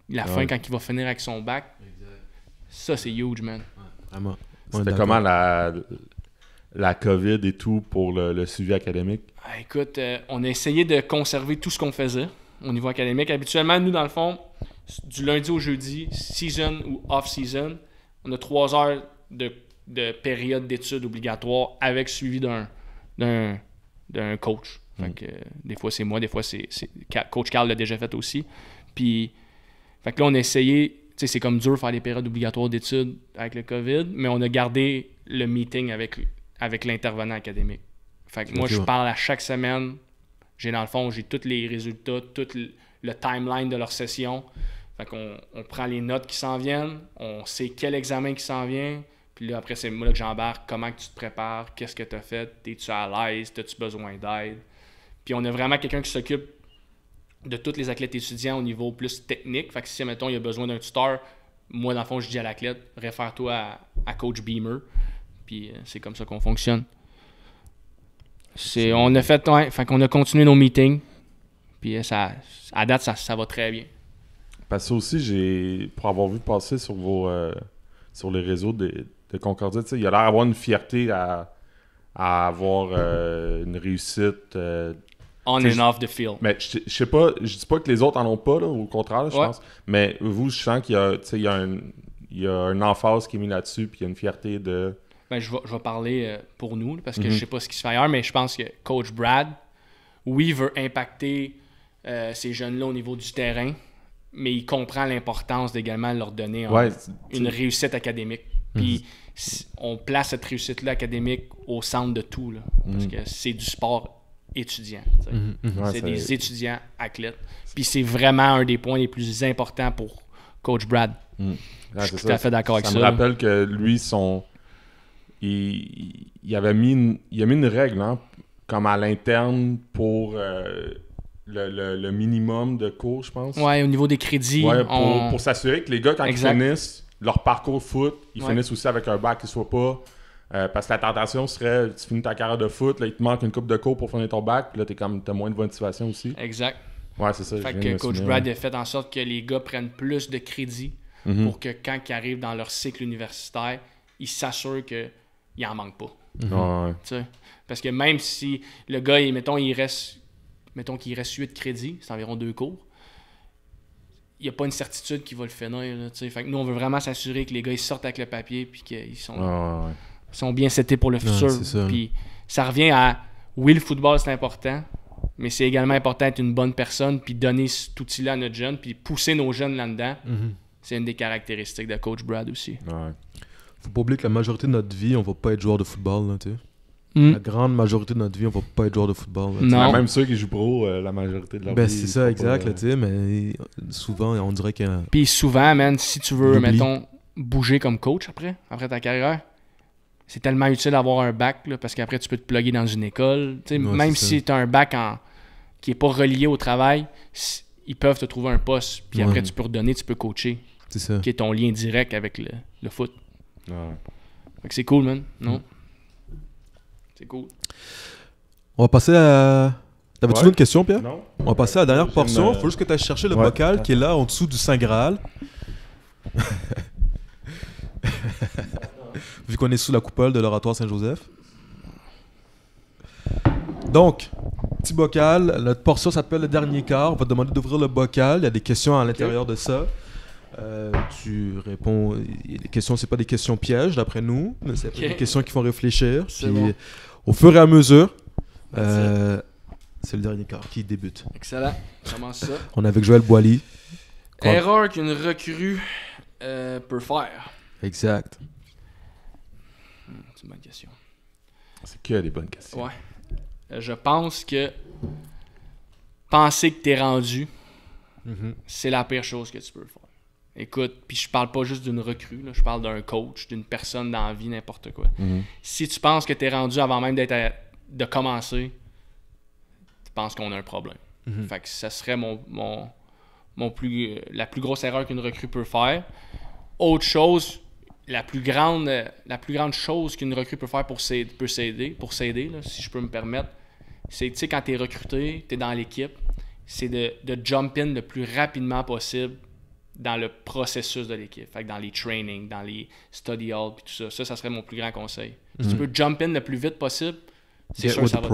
la fin, quand il va finir avec son bac, ça, c'est huge, man. C'était comment la, la COVID et tout pour le, suivi académique? Ah, écoute, euh, on a essayé de conserver tout ce qu'on faisait au niveau académique. Habituellement, nous, dans le fond, du lundi au jeudi, season ou off-season, on a trois heures de, période d'études obligatoire avec suivi d'un, d'un, coach. Fait mm. euh, des fois, c'est moi, des fois, c'est, coach Carl l'a déjà fait aussi. Puis, fait que là, on a essayé c'est comme dur de faire des périodes obligatoires d'études avec le COVID, mais on a gardé le meeting avec, avec l'intervenant académique. Fait que moi, je parle à chaque semaine. J'ai dans le fond, j'ai tous les résultats, tout le timeline de leur session. Fait qu'on on prend les notes qui s'en viennent, on sait quel examen qui s'en vient. Puis là, après, c'est moi que j'embarque, comment tu te prépares, qu'est-ce que tu as fait, es-tu à l'aise, as-tu besoin d'aide. Puis on a vraiment quelqu'un qui s'occupe de tous les athlètes étudiants au niveau plus technique. Fait que si, mettons, il y a besoin d'un tuteur, moi, dans le fond, je dis à l'athlète, réfère-toi à, Coach Beamer. Puis euh, c'est comme ça qu'on fonctionne. C'est, on a fait, ouais, fait qu'on a continué nos meetings. Puis euh, ça, à date, ça, va très bien. Parce que aussi, j'ai, pour avoir vu passer sur vos, euh, sur les réseaux de, de Concordia, il y a l'air d'avoir une fierté à, avoir une réussite on and off the field. Mais je, ne sais pas, je dis pas que les autres en ont pas, là, au contraire, je pense. Mais vous, je sens qu'il y a, il y un, y a un emphase qui est mis là-dessus, puis il y a une fierté de. Ben, je, vais, je vais parler euh, pour nous, parce que je mhm. ne je sais pas ce qui se fait ailleurs, mais je pense que Coach Brad, oui, veut impacter euh, ces jeunes-là au niveau du terrain, mais il comprend l'importance d'également leur donner une réussite académique. Mhm. Puis on place cette réussite-là académique au centre de tout, parce mhm. que c'est du sport étudiants. Mhm, mhm. c'est des étudiants athlètes. Puis c'est vraiment un des points les plus importants pour coach Brad. Mm. je suis tout à fait d'accord avec ça. Ça me rappelle que lui, son... il... avait mis une, il a mis une règle, hein, comme à l'interne pour euh, le, minimum de cours, je pense. Ouais, au niveau des crédits. Ouais, pour, s'assurer que les gars, quand ils finissent leur parcours foot, ils finissent aussi avec un bac qui ne soit pas euh, parce que la tentation serait, tu finis ta carrière de foot, là, il te manque une coupe de cours pour finir ton bac, puis là, comme, t'as moins de motivation aussi. Exact. Ouais, c'est ça. Fait que Coach Brad a fait en sorte que les gars prennent plus de crédit mhm. pour que quand ils arrivent dans leur cycle universitaire, ils s'assurent qu'ils en manque pas. Mhm. ouais. Parce que même si le gars, il, mettons, il reste, mettons qu'il reste 8 crédits, c'est environ deux cours, il n'y a pas une certitude qui va le finir. fait que nous, on veut vraiment s'assurer que les gars ils sortent avec le papier puis qu'ils sont là. ouais, sont bien setés pour le futur. ça. Puis ça revient à oui, le football c'est important, mais c'est également important d'être une bonne personne, puis donner cet outil-là à notre jeune, puis pousser nos jeunes là-dedans. Mhm. C'est une des caractéristiques de coach Brad aussi. Ouais. Faut pas oublier que la majorité de notre vie, on va pas être joueur de football, là, tu hmm. La grande majorité de notre vie, on va pas être joueur de football. non. Même ceux qui jouent pro, euh, la majorité de leur ben, vie. c'est ça, exact, euh, tu mais souvent, on dirait que. Puis souvent, man, si tu veux, mettons, bouger comme coach après, après ta carrière, c'est tellement utile d'avoir un bac, parce qu'après, tu peux te plugger dans une école. même si tu as un bac en... qui est pas relié au travail, ils peuvent te trouver un poste. Puis après, tu peux redonner, tu peux coacher. C'est ça. Qui est ton lien direct avec le, foot. Ouais. c'est cool, man. Non? Mm. C'est cool. On va passer à. T'avais-tu ouais. une question, Pierre Non. On va passer à la dernière portion. Il euh, Faut juste que tu ailles chercher le bocal qui est là en dessous du Saint Graal. <laughs> vu qu'on est sous la coupole de l'oratoire Saint-Joseph. Donc, petit bocal. Notre portion s'appelle le dernier quart. On va te demander d'ouvrir le bocal. Il y a des questions à l'intérieur de ça. Euh, tu réponds. Les questions, c'est pas des questions pièges, d'après nous. C'est des questions qui font réfléchir. au fur et à mesure, euh, c'est le dernier quart qui débute. Excellent. ça. On est avec Joël Boily. Erreur qu'une recrue euh, peut faire. Exact bonne question. C'est que des bonnes questions. Ouais. Je pense que penser que tu es rendu, mhm. c'est la pire chose que tu peux faire. Écoute, puis je parle pas juste d'une recrue, je parle d'un coach, d'une personne dans la vie, n'importe quoi. Mhm. Si tu penses que tu es rendu avant même d'être de commencer, tu penses qu'on a un problème. Mhm. ça serait mon, mon plus, euh, la plus grosse erreur qu'une recrue peut faire. Autre chose, la plus grande, euh, la plus grande chose qu'une recrue peut faire pour s'aider, pour s'aider, si je peux me permettre, c'est quand tu es recruté, tu es dans l'équipe, c'est de, jump in le plus rapidement possible dans le processus de l'équipe, dans les trainings, dans les study halls, puis tout ça. Ça, ça serait mon plus grand conseil. Si tu mhm. peux jump in le plus vite possible, c'est sûr ça va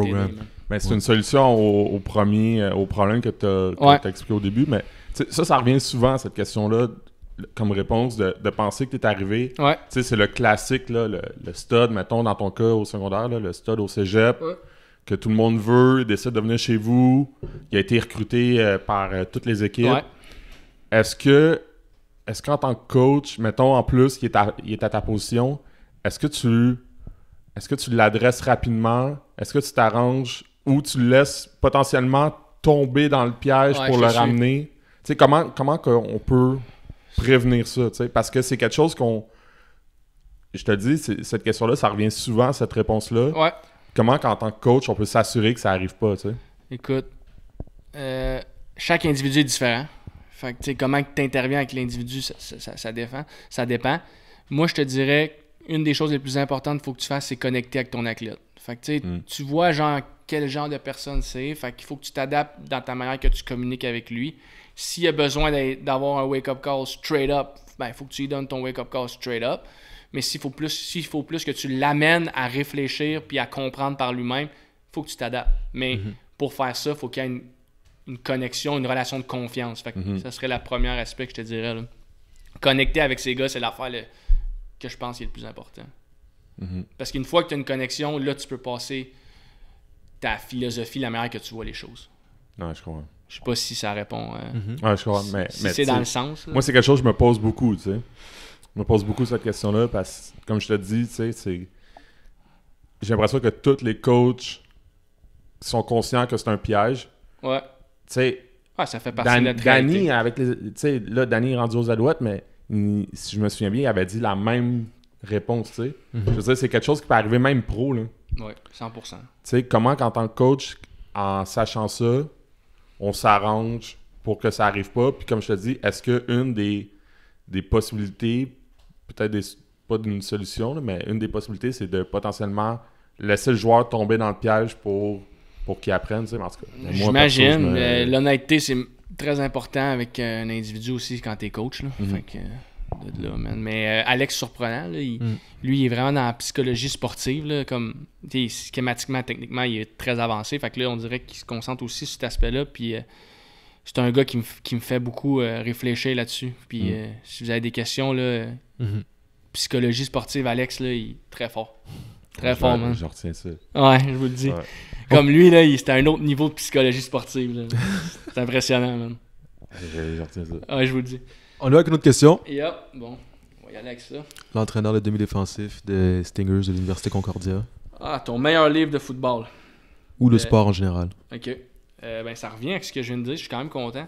ben, c'est une solution au, euh, problème que tu as, expliqué au début, mais ça, ça revient souvent, cette question-là comme réponse de, penser que tu es arrivé. Ouais. Tu sais, c'est le classique, là, le, stud, mettons, dans ton cas au secondaire, le stud au cégep, que tout le monde veut, décide de venir chez vous. Il a été recruté euh, par euh, toutes les équipes. Est-ce que, est-ce qu'en tant que coach, mettons, en plus, il est à, ta position, est-ce que tu. Est-ce que tu l'adresses rapidement? Est-ce que tu t'arranges ou tu le laisses potentiellement tomber dans le piège pour le ramener? Tu sais, comment, comment on peut prévenir ça, tu sais, parce que c'est quelque chose qu'on... Je te dis, cette question-là, ça revient souvent, cette réponse-là. Ouais. Comment, en tant que coach, on peut s'assurer que ça n'arrive pas, tu sais? Écoute, euh, chaque individu est différent. Fait que, comment tu interviens avec l'individu, ça, ça, dépend. Moi, je te dirais, une des choses les plus importantes qu'il faut que tu fasses, c'est connecter avec ton athlète. Fait que, sais, hmm. tu vois, genre, quel genre de personne c'est. Fait qu'il faut que tu t'adaptes dans ta manière que tu communiques avec lui. S'il y a besoin d'avoir un wake-up call straight up, ben, il faut que tu lui donnes ton wake-up call straight up. Mais s'il faut plus, s'il faut plus que tu l'amènes à réfléchir puis à comprendre par lui-même, il faut que tu t'adaptes. Mais mhm. pour faire ça, il faut qu'il y ait une, connexion, une relation de confiance. Mhm. Ça serait le premier aspect que je te dirais. Connecter avec ces gars, c'est l'affaire que je pense qui est le plus important. Mhm. Parce qu'une fois que tu as une connexion, là, tu peux passer ta philosophie la manière que tu vois les choses. Non, je crois. Je sais pas si ça répond. Euh, mhm. c'est dans le sens. Moi, c'est quelque chose que je me pose beaucoup, tu sais. Je me pose beaucoup cette question-là parce que, comme je te dis, tu sais, c'est... j'ai l'impression que tous les coachs sont conscients que c'est un piège. Ouais. Tu sais. Ah, ça fait partie de notre Danny, avec Tu sais, là, Danny est rendu aux adouettes mais si je me souviens bien, il avait dit la même réponse, tu sais. Mhm. Je veux dire, c'est quelque chose qui peut arriver même pro, là. Ouais, 100%. Tu sais, comment, en tant que coach, en sachant ça, on s'arrange pour que ça arrive pas. Puis comme je te dis, est-ce qu'une des, des possibilités, peut-être pas d'une solution, mais une des possibilités, c'est de potentiellement laisser le joueur tomber dans le piège pour, pour qu'il apprenne, J'imagine. Euh, l'honnêteté, c'est très important avec euh, un individu aussi quand tu es coach. Mhm. Euh, mais euh, Alex, surprenant, mm. lui, il est vraiment dans la psychologie sportive. comme, schématiquement, techniquement, il est très avancé. Fait que là, on dirait qu'il se concentre aussi sur cet aspect-là. Puis euh, c'est un gars qui me, fait beaucoup euh, réfléchir là-dessus. Puis mm. si vous avez des questions, là, mm-hmm. psychologie sportive, Alex, là, il est très fort. Très fort, Je retiens ça. Ouais, je vous le dis. Comme lui, là, c'était un autre niveau de psychologie sportive. C'est impressionnant, man. Je, retiens ça. Ouais, je vous le dis. On est avec une autre question. Yep, bon, on va y aller avec ça. L'entraîneur de demi-défensif des Stingers de l'Université Concordia. Ah, ton meilleur livre de football. Ou de euh, sport en général. Ok. Euh, ben, ça revient à ce que je viens de dire, je suis quand même content.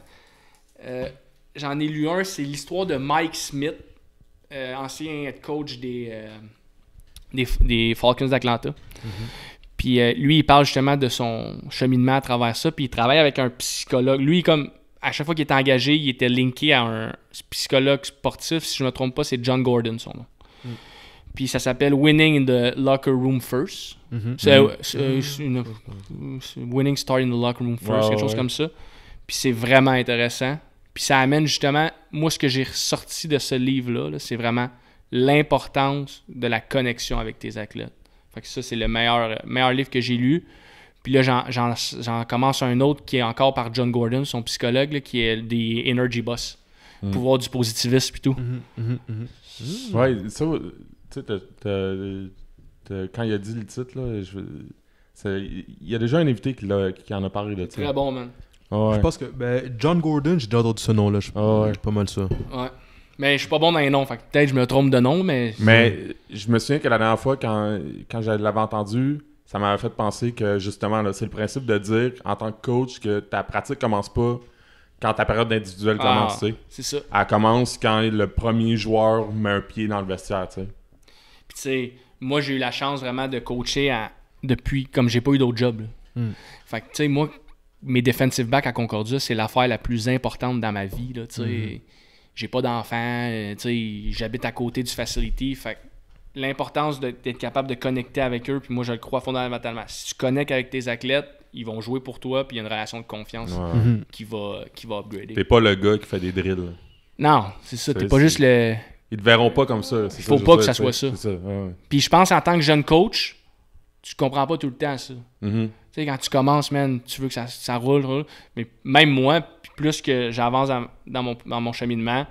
Euh, j'en ai lu un, c'est l'histoire de Mike Smith, ancien coach des, Falcons d'Atlanta. Mm-hmm. Puis lui, il parle justement de son cheminement à travers ça, puis il travaille avec un psychologue. Lui, comme à chaque fois qu'il était engagé, il était linké à un psychologue sportif. Si je ne me trompe pas, c'est John Gordon, son nom. Mm. Puis ça s'appelle Winning in the Locker Room First. Mm-hmm. Mm-hmm. Euh, Winning Start in the Locker Room First, quelque chose comme ça. Puis c'est vraiment intéressant. Puis ça amène justement, moi, ce que j'ai ressorti de ce livre-là, c'est vraiment l'importance de la connexion avec tes athlètes. Fait que ça, c'est le meilleur, meilleur livre que j'ai lu. Puis là, j'en commence un autre qui est encore par John Gordon, son psychologue, qui est des Energy Boss. Mm. Pouvoir du positivisme et tout. Mm-hmm, mm-hmm, mm-hmm. Mm. Ouais, ça, tu sais, quand il a dit le titre, là, je, il y a déjà un invité qui, en a parlé de ça. Très bon, man. Ah je pense que ben, John Gordon, j'ai déjà entendu ce nom-là. Je oh, pas mal ça. Ouais. Mais je suis pas bon dans les noms, peut-être que je me trompe de nom, mais. Mais je me souviens que la dernière fois, quand, quand je l'avais entendu, ça m'avait fait penser que justement, c'est le principe de dire en tant que coach que ta pratique commence pas quand ta période individuelle ah, commence. c'est ça. Elle commence quand le premier joueur met un pied dans le vestiaire. moi j'ai eu la chance vraiment de coacher depuis, comme j'ai pas eu d'autres jobs. Hmm. Fait que moi, mes defensive backs à Concordia, c'est l'affaire la plus importante dans ma vie. Là, hmm. J'ai pas d'enfant, euh, j'habite à côté du facility. Fait l'importance d'être capable de connecter avec eux. Puis moi, je le crois fondamentalement. Si tu connectes avec tes athlètes, ils vont jouer pour toi, puis il y a une relation de confiance mhm. qui, va, qui va upgrader. T'es pas le gars qui fait des drills. Non, c'est ça. T'es pas juste le. Ils te verront pas comme ça. Il faut pas que ça soit ça. Puis je pense en tant que jeune coach, tu comprends pas tout le temps ça. Mhm. Tu sais, quand tu commences, man, tu veux que ça, roule, Mais même moi, plus que j'avance mon, dans mon cheminement,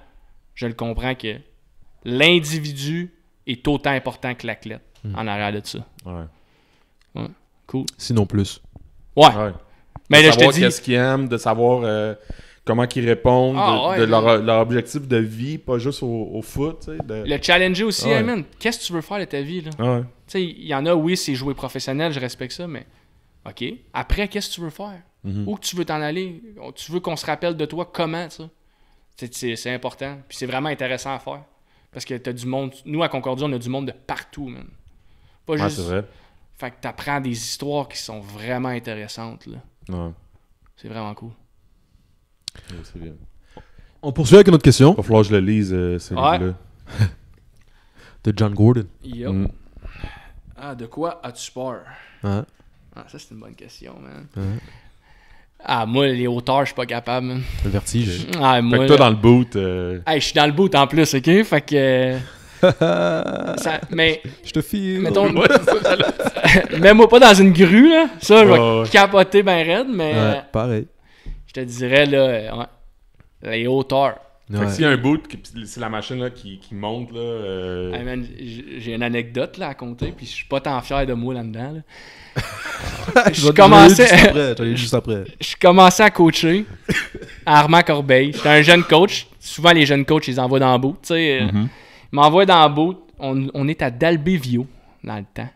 je le comprends que l'individu est autant important que l'athlète hmm. en arrière de ça. Ouais. Cool. Sinon plus. Ouais. Mais de là, qu'est-ce qu'ils aiment, de savoir euh, comment ils répondent, ah, de, leur, objectif de vie, pas juste au, foot. Le challenger aussi, hey, qu'est-ce que tu veux faire de ta vie? là ah Il y en a, oui, c'est jouer professionnel, je respecte ça, mais OK. Après, qu'est-ce que tu veux faire? Mm-hmm. Où tu veux t'en aller? Tu veux qu'on se rappelle de toi comment, ça? C'est important. Puis c'est vraiment intéressant à faire. Parce que t'as du monde. Nous, à Concordia, on a du monde de partout, man. Pas juste. Vrai. Fait que t'apprends des histoires qui sont vraiment intéressantes, là. Ouais. C'est vraiment cool. c'est bien. On poursuit avec une autre question. Il va falloir que je le lise, euh, c'est <laughs> de John Gordon. Yo. Mm. Ah, de quoi as-tu peur? Hein? Ah, ça, c'est une bonne question, man. Hein? Ah, moi, les hauteurs, je suis pas capable. Le vertige. Ah, fait que toi, dans le boot. Euh, hey, je suis dans le boot en plus, ok? Fait que. <laughs> mais. Je te file. Mettons... <laughs> <laughs> Mets-moi pas dans une grue, là. Ça, je vais capoter ben raide, mais. pareil. Je te dirais, là, euh, les hauteurs. Fait que s'il y a un boot, c'est la machine qui, monte. Là, euh, j'ai une anecdote là, à compter, puis je suis pas tant fier de moi là-dedans. je commençais. juste après. à coacher Armand Corbeil. J'étais un jeune coach. Souvent, les jeunes coachs, ils envoient dans le boot. Euh, mm-hmm. Ils m'envoient dans le boot. On, on, est à Dalbévio dans le temps.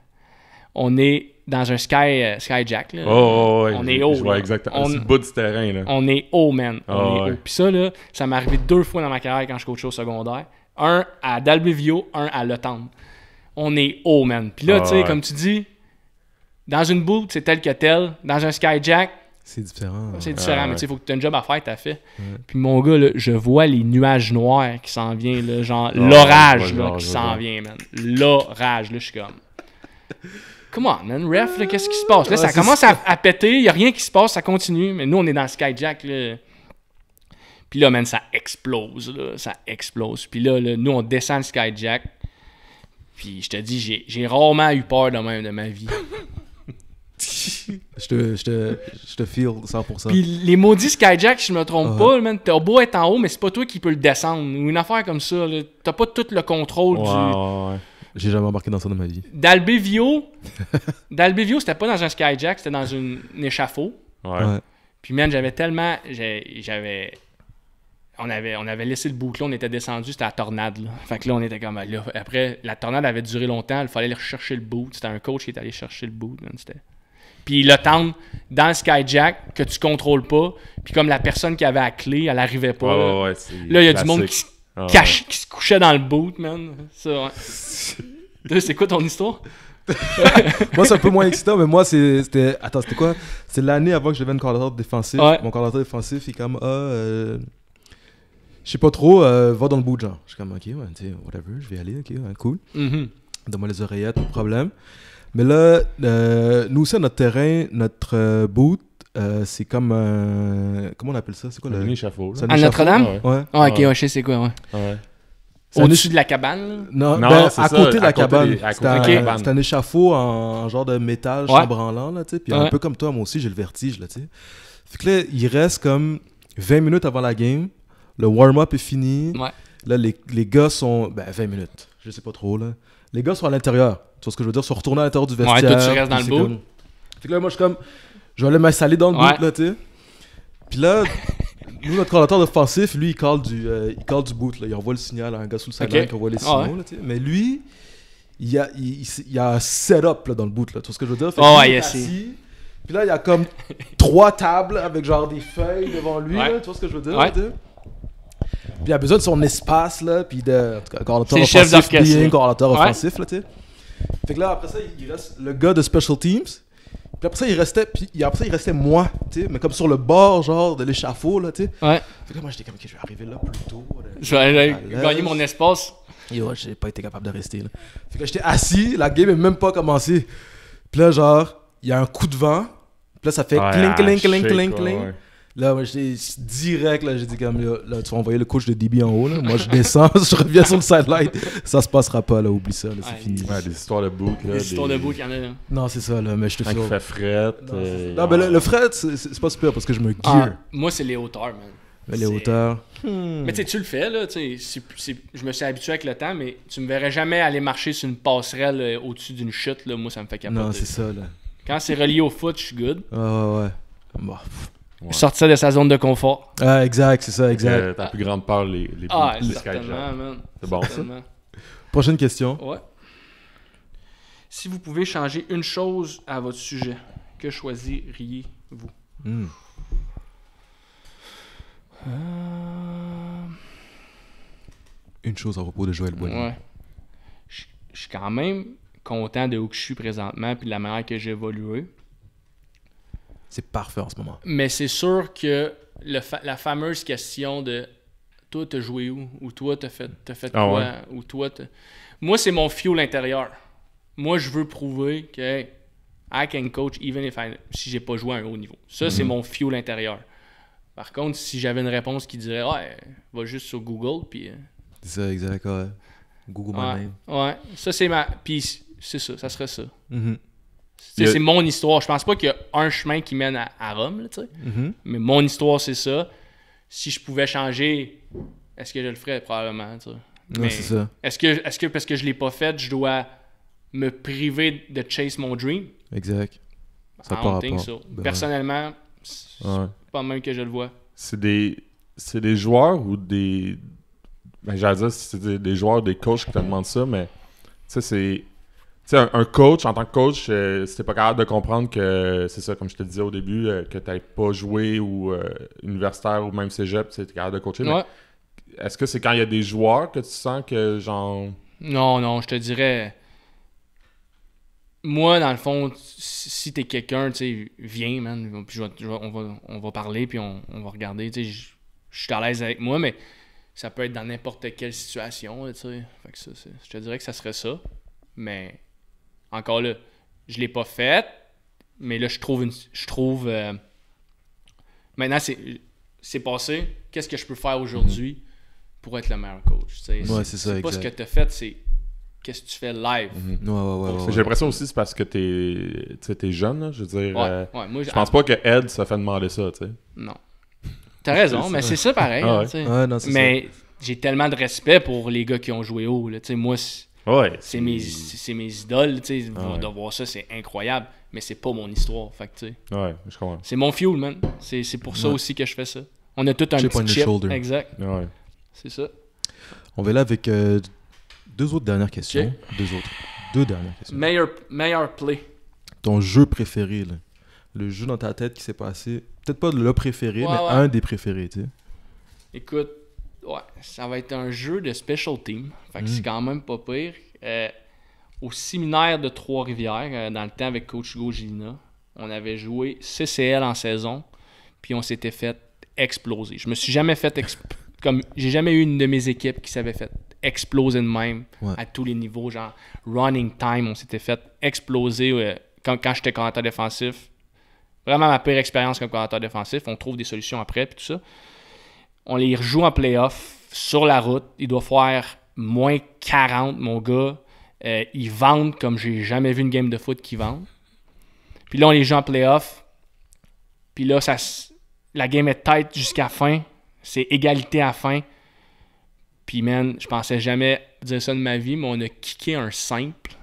On est dans un sky, euh, skyjack. Là. Oh, oh, oh, on est haut. Je vois exactement. On, bout du terrain. Là. On est haut, man. Ah, on est haut. Puis ça, là, ça m'est arrivé deux fois dans ma carrière quand je coachais au secondaire. Un à Dalbivio, un à Letemps. On est haut, man. Puis là, ah, tu sais, comme tu dis, dans une boule, c'est tel que tel. Dans un skyjack, c'est différent. C'est différent, ah, mais tu sais, faut que tu aies un job à faire, t'as fait. Puis mon gars, là, je vois les nuages noirs qui s'en viennent, genre l'orage qui s'en vient, man. L'orage, là, je suis comme. Come on, man, ref, qu'est-ce qui se passe? Là, ça commence à, péter, il n'y a rien qui se passe, ça continue. Mais nous, on est dans Skyjack, là. Puis là, man, ça explose, là. Ça explose. Puis là, nous, on descend le Skyjack. Puis je te dis, j'ai rarement eu peur de de ma vie. <laughs> je, te, je, te, je te feel 100%. Puis les maudits Skyjack, je me trompe uh-huh. pas, man, t'as beau être en haut, mais c'est pas toi qui peux le descendre. une affaire comme ça, t'as pas tout le contrôle du. J'ai jamais embarqué dans ça de ma vie. Dalbivio, <laughs> Dalbivio, c'était pas dans un skyjack, c'était dans une, un échafaud. Ouais. Puis, man, j'avais tellement. J'avais. On avait, on avait laissé le boucle, on était descendu, c'était la tornade. Là. là, on était comme Après, la tornade avait duré longtemps, il fallait aller chercher le bout. C'était un coach qui est allé chercher le bout. puis le temps dans le skyjack que tu contrôles pas, puis comme la personne qui avait la clé, elle n'arrivait pas. là, il y a du monde qui ah qui se couchait dans le boot, man. <laughs> c'est quoi ton histoire? moi, c'est un peu moins excitant, mais moi, c'était. Attends, c'était quoi C'est l'année avant que je devienne coordinateur défensif. Ouais. Mon coordinateur défensif, il est comme. Ah, euh, je sais pas trop, euh, va dans le boot genre. Je suis comme, ok, ouais, whatever, je vais aller, ok, cool. Mm-hmm. Donne-moi les oreillettes, pas de problème. Mais là, euh, nous aussi, notre terrain, notre boot, euh, c'est comme un... Euh, comment on appelle ça c'est quoi le échafaud à Notre-Dame ouais. ouais. Oh, ok ouais, je sais c'est quoi ouais, ouais. dessus de la cabane non, non ben, à côté de la cabane c'est un, échafaud en, genre de métal chambranlant là tu sais un peu comme toi moi aussi j'ai le vertige là fait que là il reste comme 20 minutes avant la game le warm up est fini là les, les, gars sont ben 20 minutes je sais pas trop là les gars sont à l'intérieur tu vois ce que je veux dire Ils sont retournés à l'intérieur du vestiaire ouais, tu restes dans le bout fait que moi je suis comme je vais aller m'installer dans le boot, là, tu Puis là, nous, notre coordinateur offensif, lui, il call du, euh, il call du boot, là. Il envoie le signal à un gars sous le sideline okay. qui envoie les ah signaux, là, tu Mais lui, il y a, il, a un setup, là, dans le boot, là. Tu vois ce que je veux dire? oh, assis, Puis là, il y a comme trois tables avec genre des feuilles devant lui, là, tu vois ce que je veux dire? Là, puis il a besoin de son espace, là, puis de. En tout cas, coordinateur offensif, bien, offensif, là, tu Fait que là, après ça, il reste le gars de Special Teams puis après ça, il restait, puis après ça, il restait moi, tu sais, mais comme sur le bord, genre, de l'échafaud, là, tu sais. Ouais. Fait que moi, j'étais comme, ok, je vais arriver là plus tôt. je vais gagner mon espace. Et ouais, j'ai pas été capable de rester, là. Fait que j'étais assis, la game est même pas commencée. Puis là, genre, il y a un coup de vent, puis là, ça fait clink, clink, clink, clink, clink. Là, moi, j'étais direct, là, j'ai dit, comme, là, tu vas envoyer le coach de DB en haut, là. Moi, je descends, <laughs> je reviens sur le sideline. Ça se passera pas, là, oublie ça, là, c'est fini. Ouais, des histoires de book. Là, Des histoires de bouc, il y en a. là. Hein. Non, c'est ça, là, mais je te Quand fais. fait fret. Euh, non, mais le, fret, c'est c'est pas super parce que je me ah, gear. Moi, c'est les hauteurs, man. mais les hauteurs. Hmm. Mais tu sais, tu le fais, là. tu sais, c'est- Je me suis habitué avec le temps, mais tu me verrais jamais aller marcher sur une passerelle euh, au-dessus d'une chute, là. Moi, ça me fait capoter. Non, c'est ça, là. Quand c'est relié au foot, je suis good. Ouais, ouais, ouais. Bon, bah, Sortir de sa zone de confort. Ah, exact, c'est ça, exact. Euh, plus grande peur, les, les, ah, C'est bon, ça? Prochaine question. Si vous pouvez changer une chose à votre sujet, que choisiriez-vous? Hmm. Euh. Une chose à propos de Joël Boilly. Ouais. Je suis quand même content de où je suis présentement puis de la manière que j'ai évolué. C'est parfait en ce moment. Mais c'est sûr que la fameuse question de toi, t'as joué où Ou toi, t'as fait, fait ah quoi Ou toi, Moi, c'est mon fuel intérieur. Moi, je veux prouver que I can coach even if I... si j'ai pas joué à un haut niveau. Ça, c'est mhm. mon fuel intérieur. Par contre, si j'avais une réponse qui dirait Ouais, va juste sur Google, puis. Euh, c'est ça, exactement. « Google my Ouais, ça, c'est ma. Puis, c'est ça, ça serait ça. Mhm. C'est mon histoire. Je pense pas qu'il y a un chemin qui mène à, Rome, mhm. mais mon histoire, c'est ça. Si je pouvais changer, est-ce que je le ferais probablement? c'est Est-ce que, que parce que je l'ai pas fait, je dois me priver de chase mon dream? Exact. Ça ben Personnellement, pas même que je le vois. C'est des, c'est des joueurs ou des. Ben, j'allais dire, c'est des, joueurs, des coachs qui te demandent ça, mais tu c'est sais, un, coach, en tant que coach, c'était euh, pas capable de comprendre que, c'est ça, comme je te disais au début, euh, que tu' pas joué ou euh, universitaire ou même cégep, t'es capable de coacher. est-ce que c'est quand il y a des joueurs que tu sens que, genre. Non, non, je te dirais. Moi, dans le fond, si t'es quelqu'un, tu sais, viens, man. Puis on, va, parler, puis on, va regarder. Tu sais, je, suis à l'aise avec moi, mais ça peut être dans n'importe quelle situation, tu sais. je te dirais que ça serait ça. Mais encore là, je l'ai pas fait, mais là, je trouve. je trouve euh, maintenant, c'est passé. Qu'est-ce que je peux faire aujourd'hui mhm. pour être le meilleur coach? c'est pas ce que tu as fait, c'est qu'est-ce que tu fais live. Mhm. j'ai l'impression aussi que c'est parce que tu es jeune, je veux dire. Euh, je pense pas que Ed se fait demander ça, tu sais. Non. T'as raison, mais c'est ça pareil. Ah hein, mais j'ai tellement de respect pour les gars qui ont joué haut. Là. Moi, Ouais. C'est mes, mes idoles, tu sais. De voir ça, c'est incroyable. Mais c'est pas mon histoire, fait tu sais. Ouais, je comprends. C'est mon fuel, man. C'est, pour ça aussi que je fais ça. On a tout un chip Exact. C'est ça. On va là avec euh, deux autres dernières questions. Deux autres. Deux dernières questions. Meilleur, meilleur play. Ton jeu préféré, Le jeu dans ta tête qui s'est passé. Peut-être pas le préféré, mais un des préférés, tu sais. Écoute, ouais, ça va être un jeu de special team. Fait c'est mm. quand même pas pire. Euh, au séminaire de Trois-Rivières, euh, dans le temps avec Coach Gogina, on avait joué CCL en saison, puis on s'était fait exploser. Je me suis jamais fait <laughs> comme j'ai jamais eu une de mes équipes qui s'avait fait exploser de même à tous les niveaux, genre running time, on s'était fait exploser euh, quand, quand j'étais commentateur défensif. Vraiment ma pire expérience comme commentateur défensif. On trouve des solutions après, puis tout ça. On les rejoue en playoff sur la route. Il doit faire moins 40, mon gars. Euh, ils vendent comme j'ai jamais vu une game de foot qui vend. Puis là, on les joue en playoff. Puis là, ça, la game est tête jusqu'à fin. C'est égalité à fin. Puis, man, je pensais jamais dire ça de ma vie, mais on a kické un simple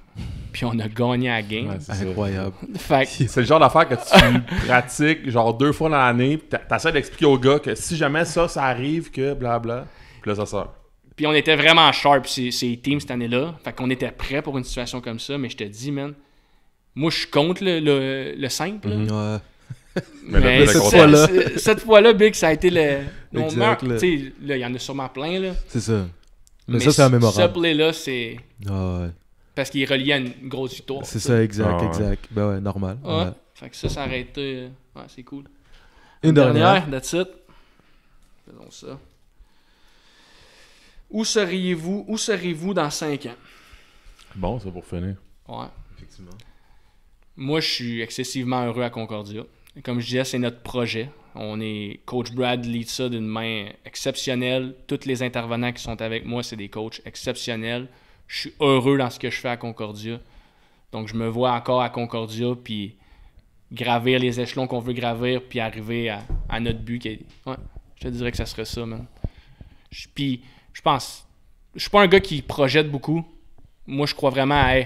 puis on a gagné la game. c'est incroyable. C'est le genre d'affaire que tu <laughs> pratiques genre deux fois dans l'année, puis t'essaies d'expliquer au gars que si jamais ça, ça arrive, que blabla, puis là, ça sort. Puis on était vraiment sharp, ces, teams, cette année-là. Fait qu'on était prêts pour une situation comme ça, mais je te dis, man, moi, je compte le, le, simple. Mhm. <laughs> Mais, cette fois-là, cette fois-là, Big, ça a été le. Mon meurt, il y en a sûrement plein, là. C'est ça. Mais, ça, c'est un mémorable. Ce play-là, c'est. Ah parce qu'il est relié à une grosse victoire. C'est ça, exact, ah exact. Ben ouais, normal. Ouais. Fait que ça, ça aurait été. Euh, ouais, c'est cool. Une, dernière. that's it. Faisons ça. Où seriez-vous, dans 5 ans? Bon, ça pour finir. Ouais. Effectivement. Moi, je suis excessivement heureux à Concordia. Comme je disais, c'est notre projet. On est coach Brad lead ça d'une main exceptionnelle. Tous les intervenants qui sont avec moi, c'est des coachs exceptionnels je suis heureux dans ce que je fais à Concordia. Donc, je me vois encore à Concordia, puis gravir les échelons qu'on veut gravir, puis arriver à, notre but. je te dirais que ça serait ça, Je, puis, je pense, je suis pas un gars qui projette beaucoup. Moi, je crois vraiment à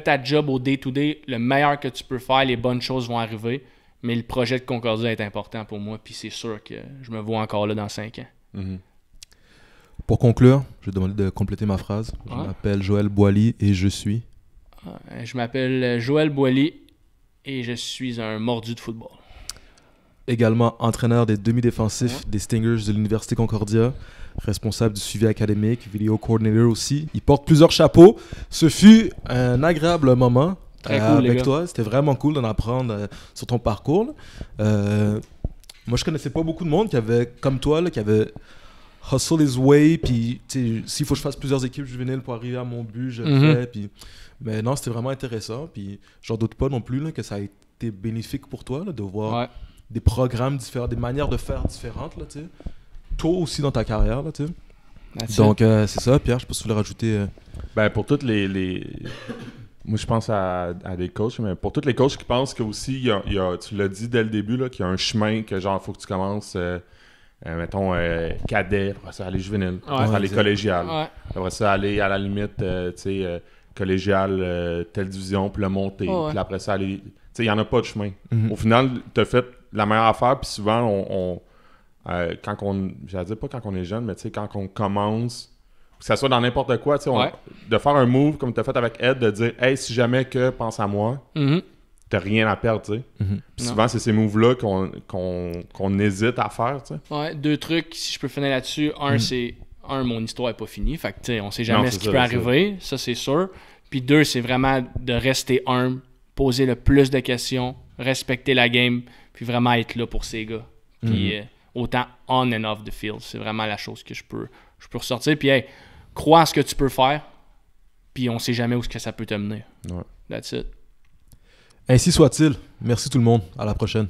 ta job au day-to-day, le meilleur que tu peux faire, les bonnes choses vont arriver. Mais le projet de Concordia est important pour moi, puis c'est sûr que je me vois encore là dans cinq ans. Mm-hmm. Pour conclure, je vais demander de compléter ma phrase. Je m'appelle Joël Boily et je suis. Euh, je m'appelle euh, Joël Boily et je suis un mordu de football. Également entraîneur des demi-défensifs des Stingers de l'Université Concordia, responsable du suivi académique, vidéo coordinator aussi. Il porte plusieurs chapeaux. Ce fut un agréable moment euh, avec toi. C'était vraiment cool d'en apprendre sur ton parcours. moi, je connaissais pas beaucoup de monde qui avait, comme toi, qui avait hustle his way. Puis, s'il faut que je fasse plusieurs équipes juvéniles pour arriver à mon but, je le mhm. fais. Puis, mais non, c'était vraiment intéressant. Puis, j'en doute pas non plus que ça a été bénéfique pour toi de voir des programmes différents, des manières de faire différentes. Toi aussi dans ta carrière. Là, Donc, euh, c'est ça, Pierre. Je pas si tu voulais rajouter. Euh. Ben, pour toutes les... Moi, je pense à, des coachs, mais pour toutes les coachs qui pensent que aussi, il y a, tu l'as dit dès le début, qu'il y a un chemin que genre, faut que tu commences euh, euh, mettons, euh, cadet, après ça, aller juvénile, après ça, aller collégial. Après ça, aller à la limite, euh, tu sais, collégial, telle division, puis le monter. Puis après ça, aller. Tu sais, il n'y en a pas de chemin. Mhm. Au final, tu as fait la meilleure affaire, puis souvent, on. on quand ne on. J'allais dire pas quand on est jeune, mais tu sais, quand on commence que ce soit dans n'importe quoi, tu sais, de faire un move comme tu as fait avec Ed, de dire Hey, si jamais que pense à moi, mhm t'as rien à perdre, tu sais. Mhm. Souvent, c'est ces moves-là qu'on hésite à faire, tu deux trucs, si je peux finir là-dessus. Un, mhm. c'est, un, mon histoire est pas finie, fait que, on sait jamais ce qui peut arriver, ça, c'est sûr. Puis deux, c'est vraiment de rester humble, poser le plus de questions, respecter la game, puis vraiment être là pour ces gars. Puis mhm. euh, autant on and off the field, c'est vraiment la chose que je peux, je peux ressortir. Puis, crois à ce que tu peux faire, puis on sait jamais où que ça peut te mener. Ouais. That's it. Ainsi soit-il. Merci tout le monde. À la prochaine.